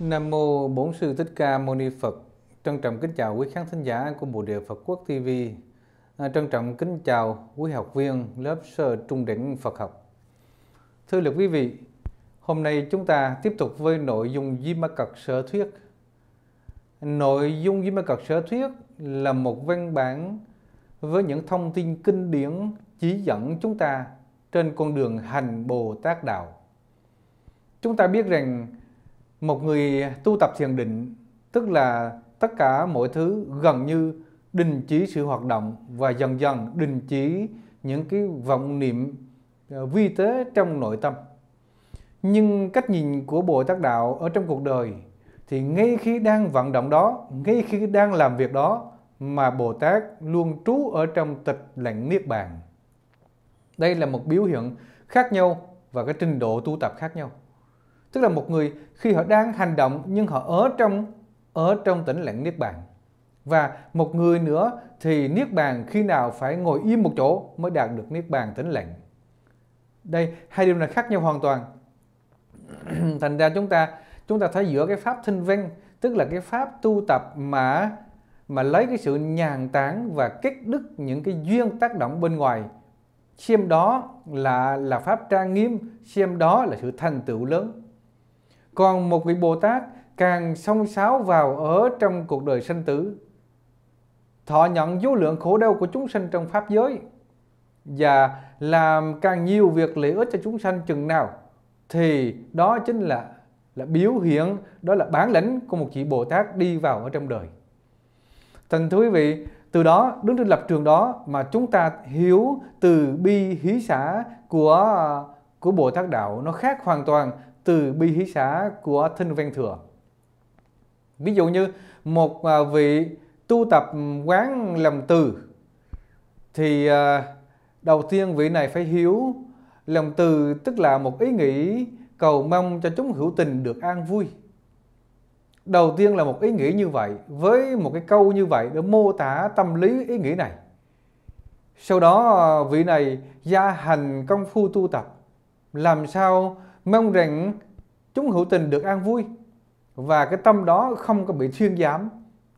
Nam mô Bổn sư Thích Ca Mâu Ni Phật. Trân trọng kính chào quý khán thính giả của bộ Đề Phật Quốc TV. À, trân trọng kính chào quý học viên lớp sơ trung đỉnh Phật học. Thưa lực quý vị, hôm nay chúng ta tiếp tục với nội dung Di Ma Cật Sở Thuyết. Nội dung Di Ma Cật Sở Thuyết là một văn bản với những thông tin kinh điển chỉ dẫn chúng ta trên con đường hành Bồ Tát Đạo. Chúng ta biết rằng một người tu tập thiền định tức là tất cả mọi thứ gần như đình chỉ sự hoạt động và dần dần đình chỉ những cái vọng niệm ờ, vi tế trong nội tâm nhưng cách nhìn của bồ tát đạo ở trong cuộc đời thì ngay khi đang vận động đó ngay khi đang làm việc đó mà bồ tát luôn trú ở trong tịch lặng niết bàn đây là một biểu hiện khác nhau và cái trình độ tu tập khác nhau Tức là một người khi họ đang hành động nhưng họ ở trong ở trong tĩnh lặng niết bàn. Và một người nữa thì niết bàn khi nào phải ngồi im một chỗ mới đạt được niết bàn tĩnh lặng. Đây hai điều này khác nhau hoàn toàn. Thành ra chúng ta chúng ta thấy giữa cái pháp thinh văn tức là cái pháp tu tập mà mà lấy cái sự nhàn tán và kết đứt những cái duyên tác động bên ngoài xem đó là là pháp trang nghiêm xem đó là sự thành tựu lớn còn một vị Bồ Tát càng song sáo vào ở trong cuộc đời sanh tử. Thọ nhận vô lượng khổ đau của chúng sanh trong Pháp giới và làm càng nhiều việc lợi ích cho chúng sanh chừng nào thì đó chính là là biểu hiện, đó là bản lĩnh của một vị Bồ Tát đi vào ở trong đời. Thành thưa quý vị, từ đó đứng trên lập trường đó mà chúng ta hiểu từ bi hí xã của của Bồ Tát đạo nó khác hoàn toàn từ bi hí xá của thinh văn thừa ví dụ như một à, vị tu tập quán làm từ thì à, đầu tiên vị này phải hiểu lòng từ tức là một ý nghĩ cầu mong cho chúng hữu tình được an vui đầu tiên là một ý nghĩ như vậy với một cái câu như vậy để mô tả tâm lý ý nghĩ này sau đó à, vị này gia hành công phu tu tập làm sao mong rằng chúng hữu tình được an vui và cái tâm đó không có bị thuyên giám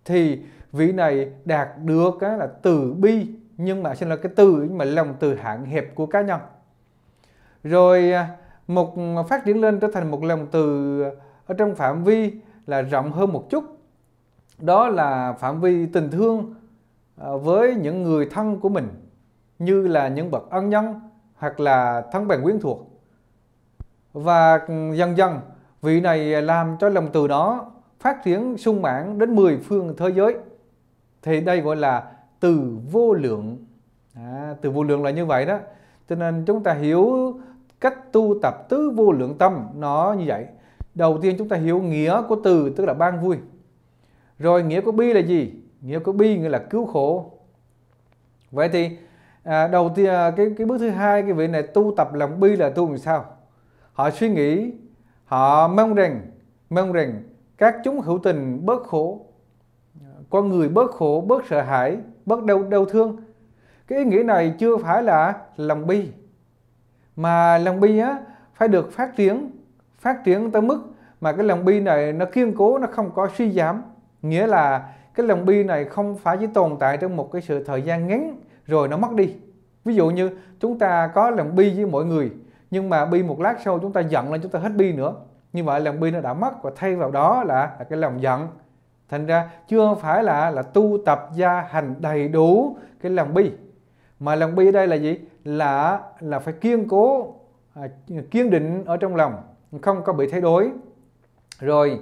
thì vị này đạt được cái là từ bi nhưng mà xin là cái từ mà lòng từ hạn hẹp của cá nhân rồi à, một à, phát triển lên trở thành một lòng từ ở trong phạm vi là rộng hơn một chút đó là phạm vi tình thương à, với những người thân của mình như là những bậc ân nhân hoặc là thân bằng quyến thuộc và ừ, dần dần vị này làm cho lòng từ đó phát triển sung mãn đến mười phương thế giới thì đây gọi là từ vô lượng à, từ vô lượng là như vậy đó cho nên chúng ta hiểu cách tu tập tứ vô lượng tâm nó như vậy đầu tiên chúng ta hiểu nghĩa của từ tức là ban vui rồi nghĩa của bi là gì nghĩa của bi nghĩa là cứu khổ vậy thì à, đầu tiên cái cái bước thứ hai cái vị này tu tập lòng bi là tu làm sao họ suy nghĩ họ mong rằng mong rằng các chúng hữu tình bớt khổ con người bớt khổ bớt sợ hãi bớt đau đau thương cái ý nghĩa này chưa phải là lòng bi mà lòng bi á phải được phát triển phát triển tới mức mà cái lòng bi này nó kiên cố nó không có suy giảm nghĩa là cái lòng bi này không phải chỉ tồn tại trong một cái sự thời gian ngắn rồi nó mất đi ví dụ như chúng ta có lòng bi với mọi người nhưng mà bi một lát sau chúng ta giận lên chúng ta hết bi nữa như vậy lòng bi nó đã mất và thay vào đó là, là cái lòng giận thành ra chưa phải là là tu tập gia hành đầy đủ cái lòng bi mà lòng bi ở đây là gì là là phải kiên cố à, kiên định ở trong lòng không có bị thay đổi rồi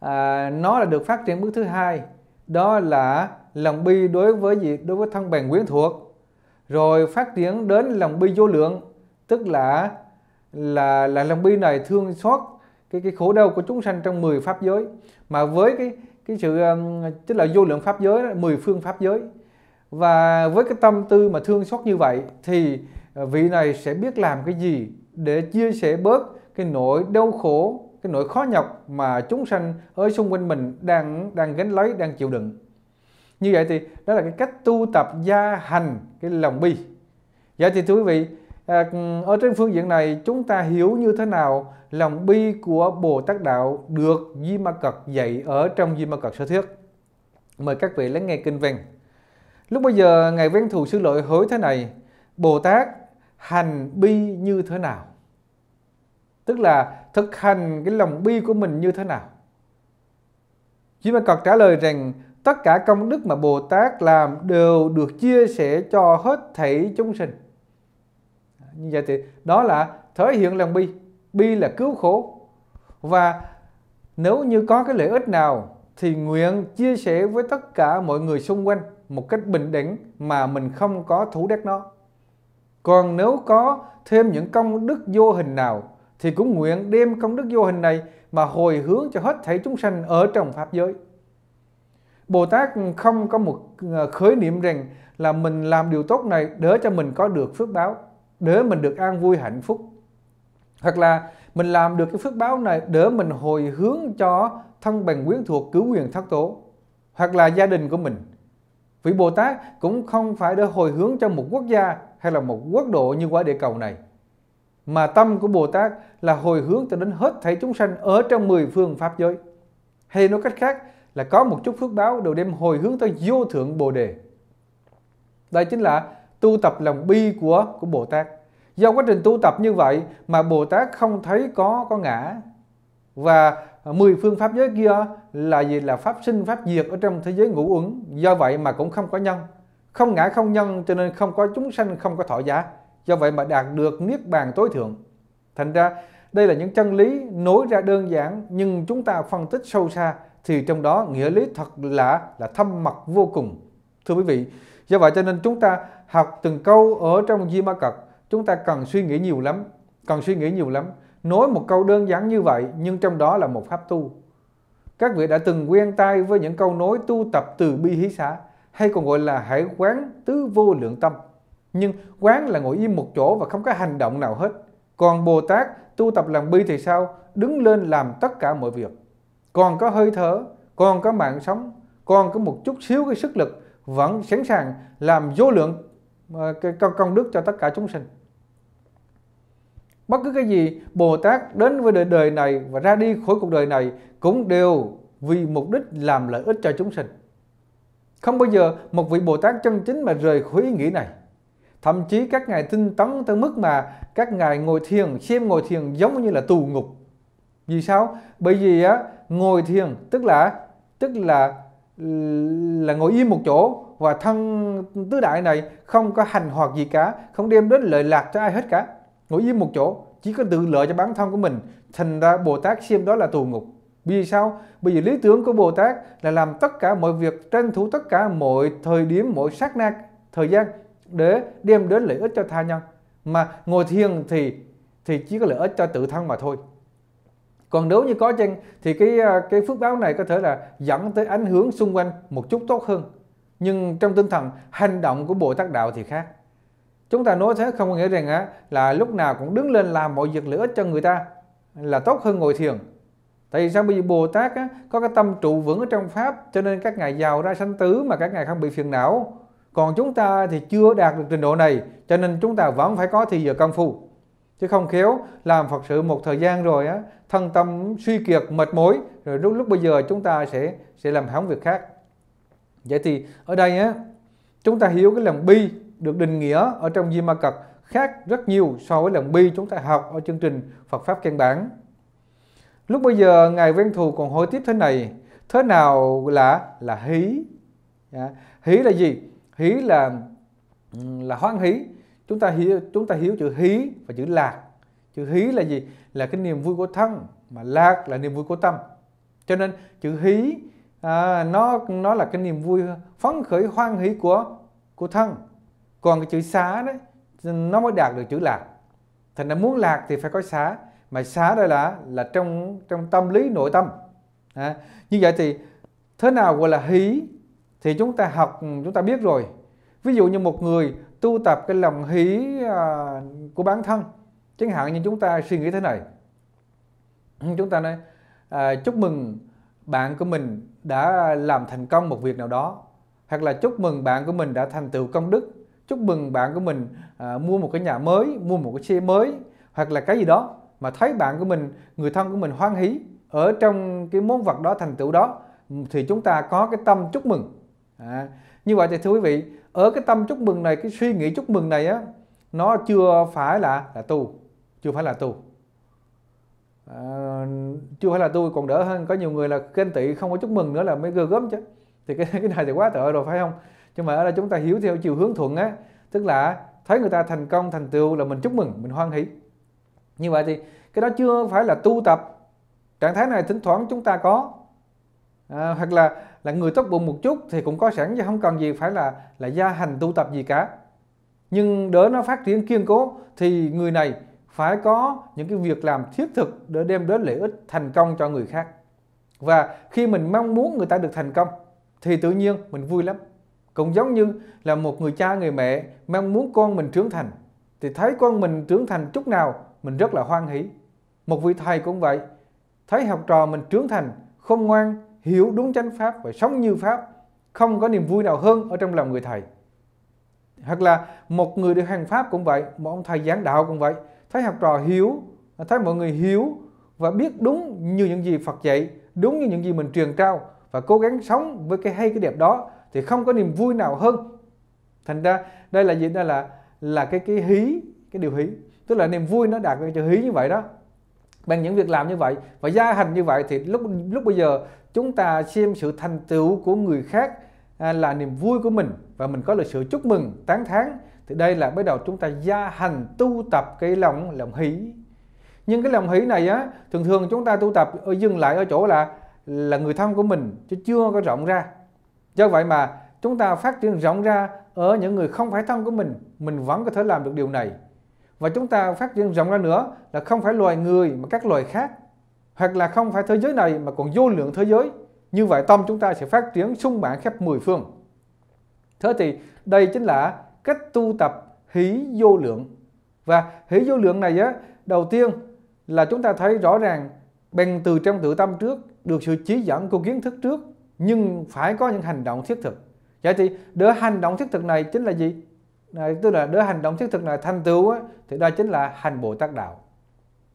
à, nó là được phát triển bước thứ hai đó là lòng bi đối với gì đối với thân bằng quyến thuộc rồi phát triển đến lòng bi vô lượng tức là là là lòng bi này thương xót cái cái khổ đau của chúng sanh trong 10 pháp giới mà với cái cái sự um, tức là vô lượng pháp giới đó, 10 phương pháp giới và với cái tâm tư mà thương xót như vậy thì à, vị này sẽ biết làm cái gì để chia sẻ bớt cái nỗi đau khổ cái nỗi khó nhọc mà chúng sanh ở xung quanh mình đang đang gánh lấy đang chịu đựng như vậy thì đó là cái cách tu tập gia hành cái lòng bi vậy thì thưa quý vị À, ở trên phương diện này chúng ta hiểu như thế nào lòng bi của Bồ Tát Đạo được Di Ma Cật dạy ở trong Di Ma Cật sơ Thuyết. Mời các vị lắng nghe kinh văn. Lúc bây giờ Ngài Văn Thù Sư Lợi hỏi thế này, Bồ Tát hành bi như thế nào? Tức là thực hành cái lòng bi của mình như thế nào? Di Ma Cật trả lời rằng tất cả công đức mà Bồ Tát làm đều được chia sẻ cho hết thảy chúng sinh như vậy thì đó là thể hiện lòng bi bi là cứu khổ và nếu như có cái lợi ích nào thì nguyện chia sẻ với tất cả mọi người xung quanh một cách bình đẳng mà mình không có thủ đắc nó còn nếu có thêm những công đức vô hình nào thì cũng nguyện đem công đức vô hình này mà hồi hướng cho hết thảy chúng sanh ở trong pháp giới Bồ Tát không có một ờ, khởi niệm rằng là mình làm điều tốt này để cho mình có được phước báo để mình được an vui hạnh phúc hoặc là mình làm được cái phước báo này để mình hồi hướng cho thân bằng quyến thuộc cứu quyền thất tổ hoặc là gia đình của mình vị bồ tát cũng không phải để hồi hướng cho một quốc gia hay là một quốc độ như quả địa cầu này mà tâm của bồ tát là hồi hướng cho đến hết thảy chúng sanh ở trong mười phương pháp giới hay nói cách khác là có một chút phước báo đều đem hồi hướng tới vô thượng bồ đề đây chính là tu tập lòng bi của của Bồ Tát. Do quá trình tu tập như vậy mà Bồ Tát không thấy có có ngã và mười phương pháp giới kia là gì là pháp sinh pháp diệt ở trong thế giới ngũ uẩn do vậy mà cũng không có nhân không ngã không nhân cho nên không có chúng sanh không có thọ giả do vậy mà đạt được niết bàn tối thượng thành ra đây là những chân lý nối ra đơn giản nhưng chúng ta phân tích sâu xa thì trong đó nghĩa lý thật là là thâm mật vô cùng thưa quý vị do vậy cho nên chúng ta học từng câu ở trong di ma Cật chúng ta cần suy nghĩ nhiều lắm cần suy nghĩ nhiều lắm nói một câu đơn giản như vậy nhưng trong đó là một pháp tu các vị đã từng quen tay với những câu nói tu tập từ bi hí xã hay còn gọi là hãy quán tứ vô lượng tâm nhưng quán là ngồi im một chỗ và không có hành động nào hết còn bồ tát tu tập làm bi thì sao đứng lên làm tất cả mọi việc còn có hơi thở còn có mạng sống còn có một chút xíu cái sức lực vẫn sẵn sàng làm vô lượng cái công đức cho tất cả chúng sinh bất cứ cái gì Bồ Tát đến với đời, đời này và ra đi khỏi cuộc đời này cũng đều vì mục đích làm lợi ích cho chúng sinh không bao giờ một vị Bồ Tát chân chính mà rời khỏi ý nghĩ này thậm chí các ngài tinh tấn tới mức mà các ngài ngồi thiền xem ngồi thiền giống như là tù ngục vì sao bởi vì á ngồi thiền tức là tức là là ngồi im một chỗ và thân tứ đại này không có hành hoạt gì cả, không đem đến lợi lạc cho ai hết cả. Ngồi im một chỗ, chỉ có tự lợi cho bản thân của mình. Thành ra Bồ Tát xem đó là tù ngục. Vì sao? Bởi vì lý tưởng của Bồ Tát là làm tất cả mọi việc, tranh thủ tất cả mọi thời điểm, mọi sát na, thời gian để đem đến lợi ích cho tha nhân. Mà ngồi thiền thì thì chỉ có lợi ích cho tự thân mà thôi. Còn nếu như có chân thì cái à, cái phước báo này có thể là dẫn tới ảnh hưởng xung quanh một chút tốt hơn nhưng trong tinh thần hành động của Bồ Tát Đạo thì khác. Chúng ta nói thế không có nghĩa rằng á, là lúc nào cũng đứng lên làm mọi việc lợi ích cho người ta là tốt hơn ngồi thiền. Tại vì sao bây giờ Bồ Tát á, có cái tâm trụ vững ở trong Pháp cho nên các ngài giàu ra sanh tứ mà các ngài không bị phiền não. Còn chúng ta thì chưa đạt được trình độ này cho nên chúng ta vẫn phải có thì giờ công phu. Chứ không khéo làm Phật sự một thời gian rồi á, thân tâm suy kiệt, mệt mỏi rồi lúc lúc bây giờ chúng ta sẽ sẽ làm hỏng việc khác Vậy thì ở đây á, chúng ta hiểu cái lòng bi được định nghĩa ở trong Di Ma Cật khác rất nhiều so với lòng bi chúng ta học ở chương trình Phật Pháp Căn Bản. Lúc bây giờ Ngài Văn Thù còn hỏi tiếp thế này, thế nào là là hí? À, hí là gì? Hí là là hoan hí. Chúng ta hiểu chúng ta hiểu chữ hí và chữ lạc. Chữ hí là gì? Là cái niềm vui của thân mà lạc là niềm vui của tâm. Cho nên chữ hí à, nó nó là cái niềm vui phấn khởi hoan hỷ của của thân còn cái chữ xá đấy nó mới đạt được chữ lạc thành ra muốn lạc thì phải có xá mà xá đây là là trong trong tâm lý nội tâm à, như vậy thì thế nào gọi là hỷ thì chúng ta học chúng ta biết rồi ví dụ như một người tu tập cái lòng hỷ à, của bản thân chẳng hạn như chúng ta suy nghĩ thế này chúng ta nói à, chúc mừng bạn của mình đã làm thành công một việc nào đó hoặc là chúc mừng bạn của mình đã thành tựu công đức chúc mừng bạn của mình à, mua một cái nhà mới mua một cái xe mới hoặc là cái gì đó mà thấy bạn của mình người thân của mình hoan hỷ ở trong cái món vật đó thành tựu đó thì chúng ta có cái tâm chúc mừng à, như vậy thì thưa quý vị ở cái tâm chúc mừng này cái suy nghĩ chúc mừng này á nó chưa phải là là tu chưa phải là tu À, chưa phải là tôi còn đỡ hơn có nhiều người là kênh tị không có chúc mừng nữa là mới gơ gớm chứ thì cái cái này thì quá tệ rồi phải không nhưng mà ở đây chúng ta hiểu theo chiều hướng thuận á tức là thấy người ta thành công thành tựu là mình chúc mừng mình hoan hỷ như vậy thì cái đó chưa phải là tu tập trạng thái này thỉnh thoảng chúng ta có à, hoặc là là người tốt bụng một chút thì cũng có sẵn chứ không cần gì phải là là gia hành tu tập gì cả nhưng đỡ nó phát triển kiên cố thì người này phải có những cái việc làm thiết thực để đem đến lợi ích thành công cho người khác và khi mình mong muốn người ta được thành công thì tự nhiên mình vui lắm cũng giống như là một người cha người mẹ mong muốn con mình trưởng thành thì thấy con mình trưởng thành chút nào mình rất là hoan hỷ một vị thầy cũng vậy thấy học trò mình trưởng thành không ngoan hiểu đúng chánh pháp và sống như pháp không có niềm vui nào hơn ở trong lòng người thầy hoặc là một người được hành pháp cũng vậy một ông thầy giảng đạo cũng vậy thấy học trò hiếu thấy mọi người hiếu và biết đúng như những gì Phật dạy đúng như những gì mình truyền trao và cố gắng sống với cái hay cái đẹp đó thì không có niềm vui nào hơn thành ra đây là gì đây là là cái cái hí cái điều hí tức là niềm vui nó đạt được cho hí như vậy đó bằng những việc làm như vậy và gia hành như vậy thì lúc lúc bây giờ chúng ta xem sự thành tựu của người khác à, là niềm vui của mình và mình có được sự chúc mừng tán thán thì đây là bắt đầu chúng ta gia hành tu tập cái lòng lòng hỷ nhưng cái lòng hỷ này á thường thường chúng ta tu tập ở dừng lại ở chỗ là là người thân của mình chứ chưa có rộng ra do vậy mà chúng ta phát triển rộng ra ở những người không phải thân của mình mình vẫn có thể làm được điều này và chúng ta phát triển rộng ra nữa là không phải loài người mà các loài khác hoặc là không phải thế giới này mà còn vô lượng thế giới như vậy tâm chúng ta sẽ phát triển sung mãn khắp mười phương thế thì đây chính là cách tu tập hỷ vô lượng và hỷ vô lượng này á đầu tiên là chúng ta thấy rõ ràng bằng từ trong tự tâm trước được sự chỉ dẫn của kiến thức trước nhưng phải có những hành động thiết thực vậy thì đỡ hành động thiết thực này chính là gì này, tức là đỡ hành động thiết thực này thành tựu á, thì đó chính là hành bộ tác đạo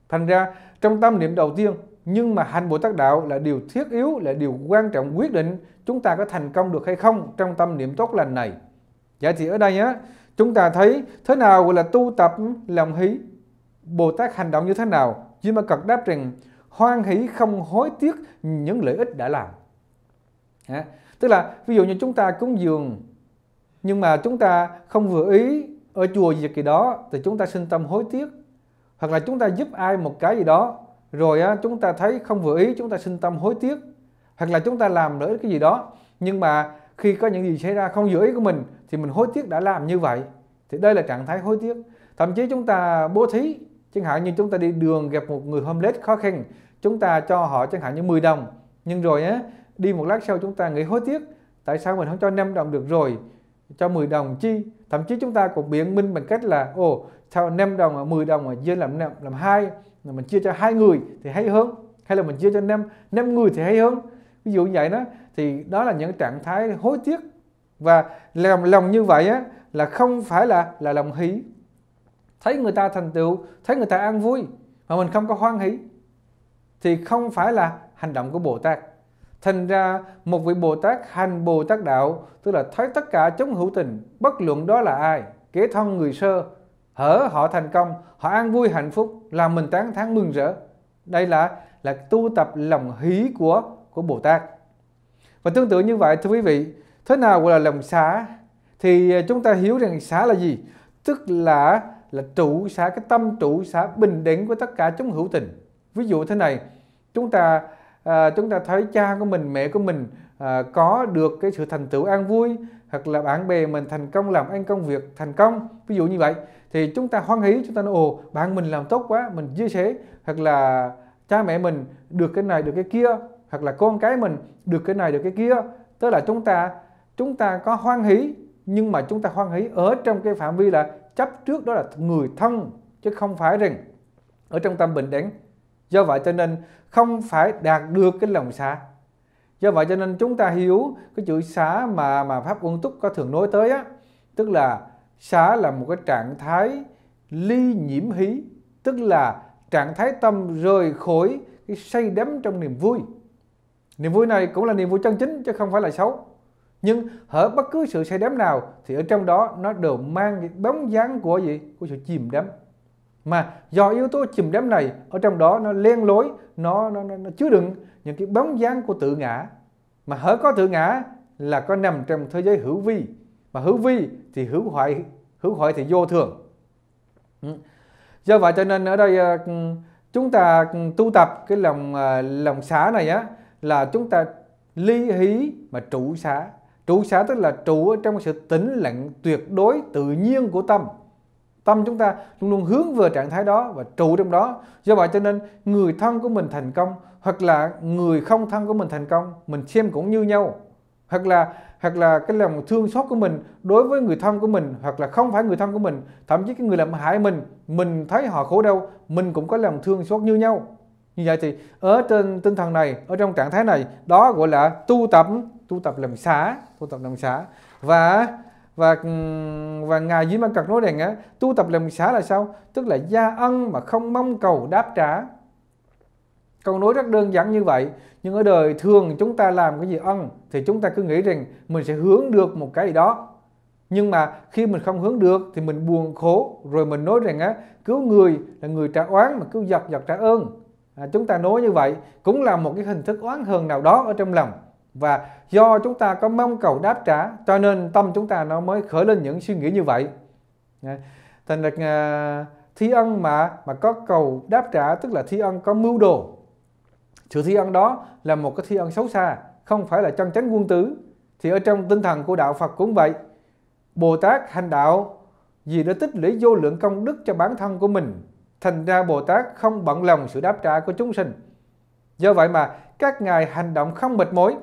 thành ra trong tâm niệm đầu tiên nhưng mà hành bộ tác đạo là điều thiết yếu là điều quan trọng quyết định chúng ta có thành công được hay không trong tâm niệm tốt lành này Dạ thì ở đây á, chúng ta thấy thế nào gọi là tu tập lòng hỷ, Bồ Tát hành động như thế nào? Duy Ma Cật đáp rằng hoan hỷ không hối tiếc những lợi ích đã làm. À, tức là ví dụ như chúng ta cúng dường nhưng mà chúng ta không vừa ý ở chùa gì kỳ đó thì chúng ta sinh tâm hối tiếc hoặc là chúng ta giúp ai một cái gì đó rồi á, chúng ta thấy không vừa ý chúng ta sinh tâm hối tiếc hoặc là chúng ta làm lợi cái gì đó nhưng mà khi có những gì xảy ra không giữa ý của mình thì mình hối tiếc đã làm như vậy thì đây là trạng thái hối tiếc thậm chí chúng ta bố thí chẳng hạn như chúng ta đi đường gặp một người homeless khó khăn chúng ta cho họ chẳng hạn như 10 đồng nhưng rồi á đi một lát sau chúng ta nghĩ hối tiếc tại sao mình không cho 5 đồng được rồi cho 10 đồng chi thậm chí chúng ta cũng biện minh bằng cách là ồ sao 5 đồng 10 đồng mà chia làm làm hai mình chia cho hai người thì hay hơn hay là mình chia cho năm năm người thì hay hơn ví dụ như vậy đó thì đó là những trạng thái hối tiếc và lòng lòng như vậy á, là không phải là là lòng hỷ thấy người ta thành tựu thấy người ta an vui mà mình không có hoan hỷ thì không phải là hành động của Bồ Tát thành ra một vị Bồ Tát hành Bồ Tát đạo tức là thấy tất cả chống hữu tình bất luận đó là ai kế thân người sơ hở họ thành công họ an vui hạnh phúc làm mình tán thán mừng rỡ đây là là tu tập lòng hỷ của của Bồ Tát và tương tự như vậy thưa quý vị, thế nào gọi là lòng xả? Thì à, chúng ta hiểu rằng xả là gì? Tức là là trụ xả cái tâm trụ xả bình đẳng của tất cả chúng hữu tình. Ví dụ thế này, chúng ta à, chúng ta thấy cha của mình, mẹ của mình à, có được cái sự thành tựu an vui hoặc là bạn bè mình thành công làm ăn công việc thành công ví dụ như vậy thì chúng ta hoan hỷ chúng ta nói ồ bạn mình làm tốt quá mình chia sẻ hoặc là cha mẹ mình được cái này được cái kia hoặc là con cái mình được cái này được cái kia tức là chúng ta chúng ta có hoan hỷ nhưng mà chúng ta hoan hỷ ở trong cái phạm vi là chấp trước đó là người thân chứ không phải rằng ở trong tâm bình đẳng do vậy cho nên không phải đạt được cái lòng xả do vậy cho nên chúng ta hiểu cái chữ xá mà mà pháp quân túc có thường nói tới á tức là xá là một cái trạng thái ly nhiễm hí tức là trạng thái tâm rời khỏi cái say đắm trong niềm vui Niềm vui này cũng là niềm vui chân chính chứ không phải là xấu. Nhưng hở bất cứ sự say đắm nào thì ở trong đó nó đều mang bóng dáng của gì? Của sự chìm đắm. Mà do yếu tố chìm đắm này ở trong đó nó len lối, nó, nó, nó, nó chứa đựng những cái bóng dáng của tự ngã. Mà hở có tự ngã là có nằm trong thế giới hữu vi. Mà hữu vi thì hữu hoại, hữu hoại thì vô thường. Ừ. Do vậy cho nên ở đây ờ, chúng ta ừ, tu tập cái lòng ờ, lòng xả này á là chúng ta ly hí mà trụ xả trụ xả tức là trụ ở trong sự tĩnh lặng tuyệt đối tự nhiên của tâm tâm chúng ta luôn luôn hướng về trạng thái đó và trụ trong đó do vậy cho nên người thân của mình thành công hoặc là người không thân của mình thành công mình xem cũng như nhau hoặc là hoặc là cái lòng thương xót của mình đối với người thân của mình hoặc là không phải người thân của mình thậm chí cái người làm hại mình mình thấy họ khổ đau mình cũng có lòng thương xót như nhau như vậy thì ở trên tinh thần này ở trong trạng thái này đó gọi là tu tập tu tập làm xả tu tập làm xả và và và ngài dưới ma cật nói rằng á tu tập làm xả là sao tức là gia ân mà không mong cầu đáp trả câu nói rất đơn giản như vậy nhưng ở đời thường chúng ta làm cái gì ân thì chúng ta cứ nghĩ rằng mình sẽ hướng được một cái gì đó nhưng mà khi mình không hướng được thì mình buồn khổ rồi mình nói rằng á cứu người là người trả oán mà cứu giặc giặc trả ơn à, chúng ta nối như vậy cũng là một cái hình thức oán hờn nào đó ở trong lòng và do chúng ta có mong cầu đáp trả cho nên tâm chúng ta nó mới khởi lên những suy nghĩ như vậy à, thành ra à, thi ân mà mà có cầu đáp trả tức là thi ân có mưu đồ sự thi ân đó là một cái thi ân xấu xa không phải là chân chánh quân tử thì ở trong tinh thần của đạo Phật cũng vậy Bồ Tát hành đạo vì đã tích lũy vô lượng công đức cho bản thân của mình Thành ra Bồ Tát không bận lòng sự đáp trả của chúng sinh. Do vậy mà các ngài hành động không mệt mối.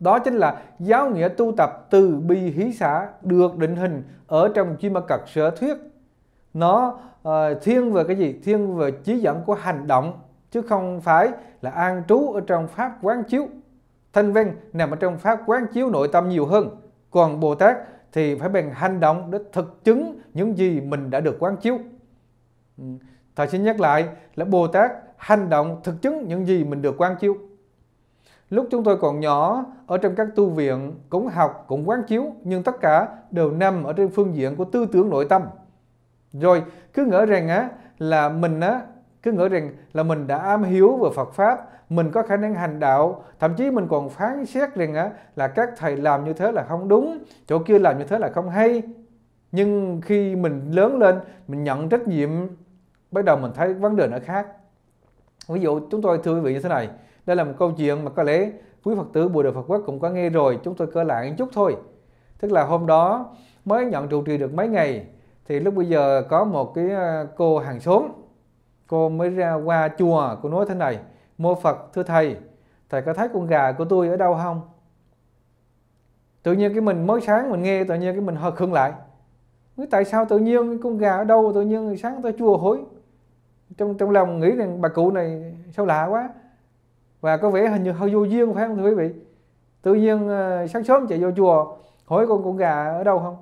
Đó chính là giáo nghĩa tu tập từ bi hí xã được định hình ở trong chi ma cật sở thuyết. Nó uh, thiên về cái gì? Thiên về chỉ dẫn của hành động chứ không phải là an trú ở trong pháp quán chiếu. Thanh văn nằm ở trong pháp quán chiếu nội tâm nhiều hơn. Còn Bồ Tát thì phải bằng hành động để thực chứng những gì mình đã được quán chiếu. Ừ. Thầy xin nhắc lại là Bồ Tát hành động thực chứng những gì mình được quán chiếu. Lúc chúng tôi còn nhỏ, ở trong các tu viện cũng học, cũng quán chiếu, nhưng tất cả đều nằm ở trên phương diện của tư tưởng nội tâm. Rồi cứ ngỡ rằng á là mình á cứ ngỡ rằng là mình đã am hiểu về Phật pháp, mình có khả năng hành đạo, thậm chí mình còn phán xét rằng á là các thầy làm như thế là không đúng, chỗ kia làm như thế là không hay, nhưng khi mình lớn lên mình nhận trách nhiệm bắt đầu mình thấy vấn đề nó khác ví dụ chúng tôi thưa quý vị như thế này đây là một câu chuyện mà có lẽ quý phật tử bùa đời phật quốc cũng có nghe rồi chúng tôi cơ lại chút thôi tức là hôm đó mới nhận trụ trì được mấy ngày thì lúc bây giờ có một cái ờ, cô hàng xóm cô mới ra qua chùa cô nói thế này mô phật thưa thầy thầy có thấy con gà của tôi ở đâu không tự nhiên cái mình mới sáng mình nghe tự nhiên cái mình hơi khưng lại tại sao tự nhiên con gà ở đâu tự nhiên sáng tôi chua hối trong trong lòng nghĩ rằng bà cụ này sao lạ quá và có vẻ hình như hơi vô duyên phải không thưa quý vị tự nhiên ờ, sáng sớm chạy vô chùa hỏi con con gà ở đâu không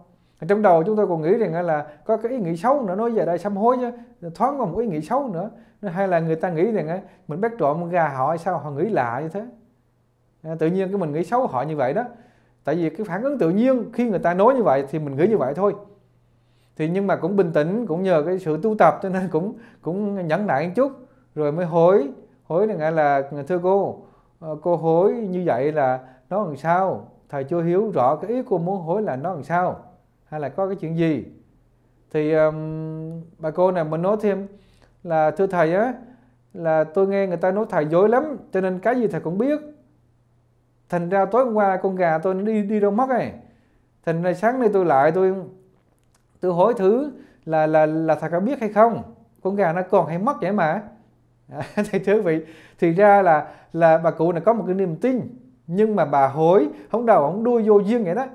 trong đầu chúng tôi còn nghĩ rằng là có cái ý nghĩ xấu nữa nói về đây sám hối chứ thoáng có một ý nghĩ xấu nữa hay là người ta nghĩ rằng mình bắt trộm gà họ sao họ nghĩ lạ như thế ờ, tự nhiên cái mình nghĩ xấu họ như vậy đó tại vì cái phản ứng tự nhiên khi người ta nói như vậy thì mình nghĩ như vậy thôi thì nhưng mà cũng bình tĩnh cũng nhờ cái sự tu tập cho nên cũng cũng nhẫn nại một chút rồi mới hối hối là nghĩa là thưa cô ờ, cô hối như vậy là nó làm sao thầy chưa hiểu rõ cái ý cô muốn hối là nó làm sao hay là có cái chuyện gì thì um, bà cô này mình nói thêm là thưa thầy á là tôi nghe người ta nói thầy dối lắm cho nên cái gì thầy cũng biết thành ra tối hôm qua con gà tôi đi đi đâu mất này thành ra sáng nay tôi lại tôi tôi hỏi thứ là là là thầy có biết hay không con gà nó còn hay mất vậy mà à, thầy thưa vị thì ra là là bà cụ này có một cái niềm tin nhưng mà bà hối không đầu không đuôi vô duyên vậy đó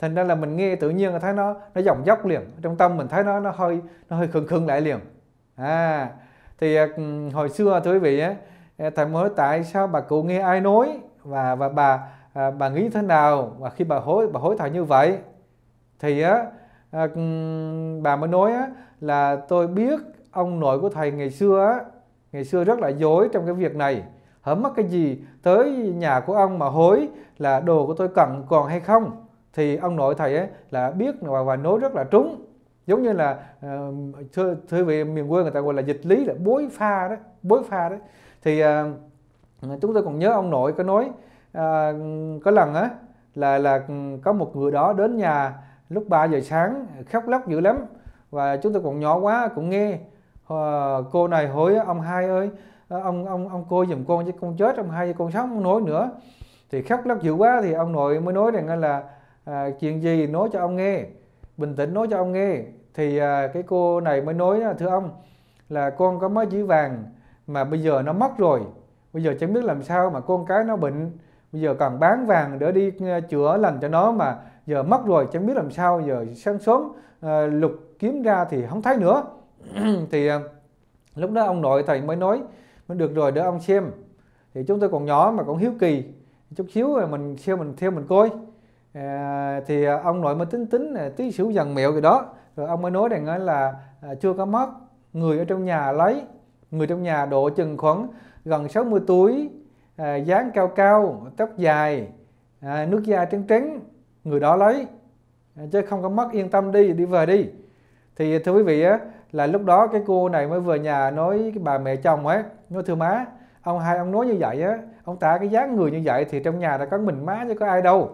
thành ra là mình nghe tự nhiên là thấy nó nó dòng dốc liền trong tâm mình thấy nó nó hơi nó hơi khừng khừng lại liền à thì à, hồi xưa thưa quý vị á à, thầy mới tại sao bà cụ nghe ai nói và và bà à, bà nghĩ thế nào và khi bà hối bà hối thầy như vậy thì á à, bà mới nói á, là tôi biết ông nội của thầy ngày xưa á, ngày xưa rất là dối trong cái việc này hở mất cái gì tới nhà của ông mà hối là đồ của tôi cần còn hay không thì ông nội thầy ấy là biết và, và nói rất là trúng giống như là uh, thưa, thưa vị miền quê người ta gọi là dịch lý là bối pha đó bối pha đấy thì uh, chúng tôi còn nhớ ông nội có nói uh, có lần á là là có một người đó đến nhà lúc 3 giờ sáng khóc lóc dữ lắm và chúng tôi còn nhỏ quá cũng nghe ờ, cô này hỏi ông hai ơi ờ, ông ông ông cô giùm con chứ con chết ông hai với con sống không nói nữa thì khóc lóc dữ quá thì ông nội mới nói rằng là à, chuyện gì nói cho ông nghe bình tĩnh nói cho ông nghe thì à, cái cô này mới nói thưa ông là con có mấy chữ vàng mà bây giờ nó mất rồi bây giờ chẳng biết làm sao mà con cái nó bệnh bây giờ cần bán vàng để đi à, chữa lành cho nó mà giờ mất rồi chẳng biết làm sao giờ sáng sớm à, lục kiếm ra thì không thấy nữa thì à, lúc đó ông nội thầy mới nói mình được rồi để ông xem thì chúng tôi còn nhỏ mà còn hiếu kỳ chút xíu rồi mình xem mình theo mình coi à, thì ông nội mới tính tính tí xíu dần mẹo gì đó rồi ông mới nói rằng là à, chưa có mất người ở trong nhà lấy người trong nhà độ chừng khoảng gần 60 tuổi à, dáng cao cao tóc dài à, nước da trắng trắng người đó lấy chứ không có mất yên tâm đi đi về đi thì thưa quý vị á, là lúc đó cái cô này mới về nhà nói cái bà mẹ chồng ấy nói thưa má ông hai ông nói như vậy á ông ta cái dáng người như vậy thì trong nhà đã có mình má chứ có ai đâu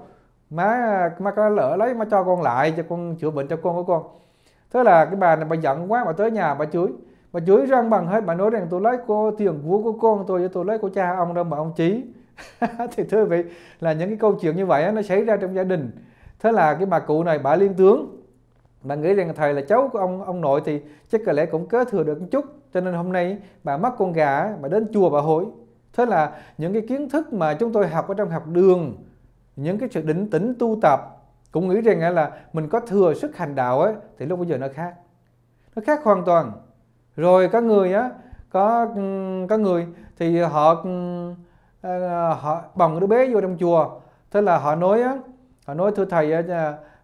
má má có lỡ lấy má cho con lại cho con chữa bệnh cho con của con thế là cái bà này bà giận quá bà tới nhà bà chửi bà chửi răng bằng hết bà nói rằng tôi lấy cô tiền của của con tôi với tôi lấy của cha ông đâu mà ông chí thì thưa vị là những cái câu chuyện như vậy nó xảy ra trong gia đình thế là cái bà cụ này bà liên tướng bà nghĩ rằng thầy là cháu của ông ông nội thì chắc có lẽ cũng kế thừa được một chút cho nên hôm nay bà mắc con gà bà đến chùa bà hội thế là những cái kiến thức mà chúng tôi học ở trong học đường những cái sự định tĩnh tu tập cũng nghĩ rằng là mình có thừa sức hành đạo ấy thì lúc bây giờ nó khác nó khác hoàn toàn rồi có người á có có người thì họ Ờ, họ bồng đứa bé vô trong chùa thế là họ nói họ nói thưa thầy ờ,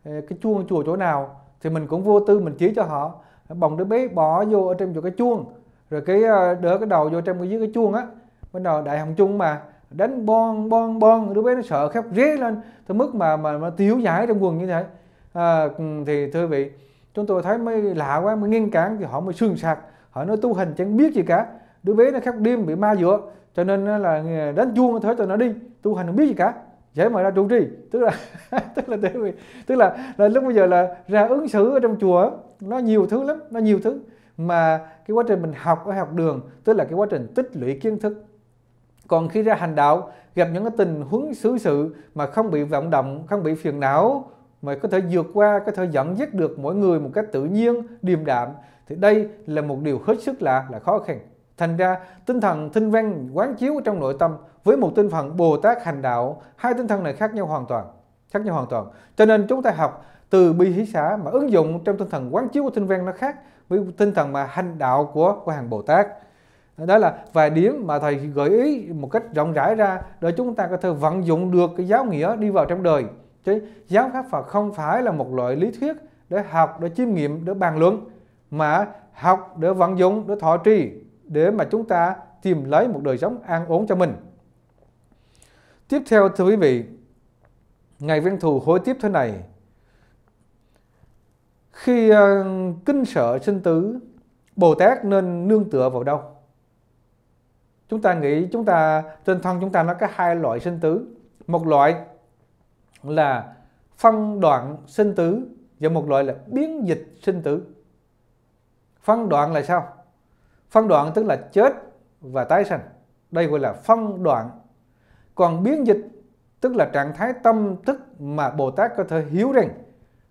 cái chuông chùa chỗ nào thì mình cũng vô tư mình chỉ cho họ bồng đứa bé bỏ vô ở trong chỗ cái chuông rồi cái ờ, đỡ cái đầu vô trong cái dưới cái chuông á bắt đầu đại hồng chung mà đánh bon bon bon đứa bé nó sợ khép ré lên tới mức mà mà, mà tiếu giải trong quần như thế à, thì thưa vị chúng tôi thấy mới lạ quá mới nghiêng cản thì họ mới sương sạc họ nói tu hành chẳng biết gì cả đứa bé nó khóc đêm bị ma dựa cho nên là đánh chuông thế cho nó đi tu hành không biết gì cả dễ mà ra trụ trì tức là tức là tức là, là lúc bây giờ là ra ứng xử ở trong chùa nó nhiều thứ lắm nó nhiều thứ mà cái quá trình mình học ở học đường tức là cái quá trình tích lũy kiến thức còn khi ra hành đạo gặp những cái tình huống xử sự mà không bị vọng động không bị phiền não mà có thể vượt qua có thể dẫn dắt được mỗi người một cách tự nhiên điềm đạm thì đây là một điều hết sức là là khó khăn Thành ra, tinh thần thinh văn quán chiếu trong nội tâm với một tinh thần Bồ Tát hành đạo, hai tinh thần này khác nhau hoàn toàn. Khác nhau hoàn toàn. Cho nên chúng ta học từ bi hỷ xã mà ứng dụng trong tinh thần quán chiếu của thinh văn nó khác với tinh thần mà hành đạo của của hàng Bồ Tát. Đó là vài điểm mà thầy gợi ý một cách rộng rãi ra để chúng ta có thể vận dụng được cái giáo nghĩa đi vào trong đời. Chứ giáo pháp Phật không phải là một loại lý thuyết để học, để chiêm nghiệm, để bàn luận mà học để vận dụng, để thọ trì để mà chúng ta tìm lấy một đời sống an ổn cho mình. Tiếp theo thưa quý vị, ngày Văn Thù hối tiếp thế này. Khi ờ, kinh sợ sinh tử, Bồ Tát nên nương tựa vào đâu? Chúng ta nghĩ chúng ta trên thân chúng ta nó có hai loại sinh tử. Một loại là phân đoạn sinh tử và một loại là biến dịch sinh tử. Phân đoạn là sao? Phân đoạn tức là chết và tái sanh. Đây gọi là phân đoạn. Còn biến dịch tức là trạng thái tâm thức mà Bồ Tát có thể hiểu rằng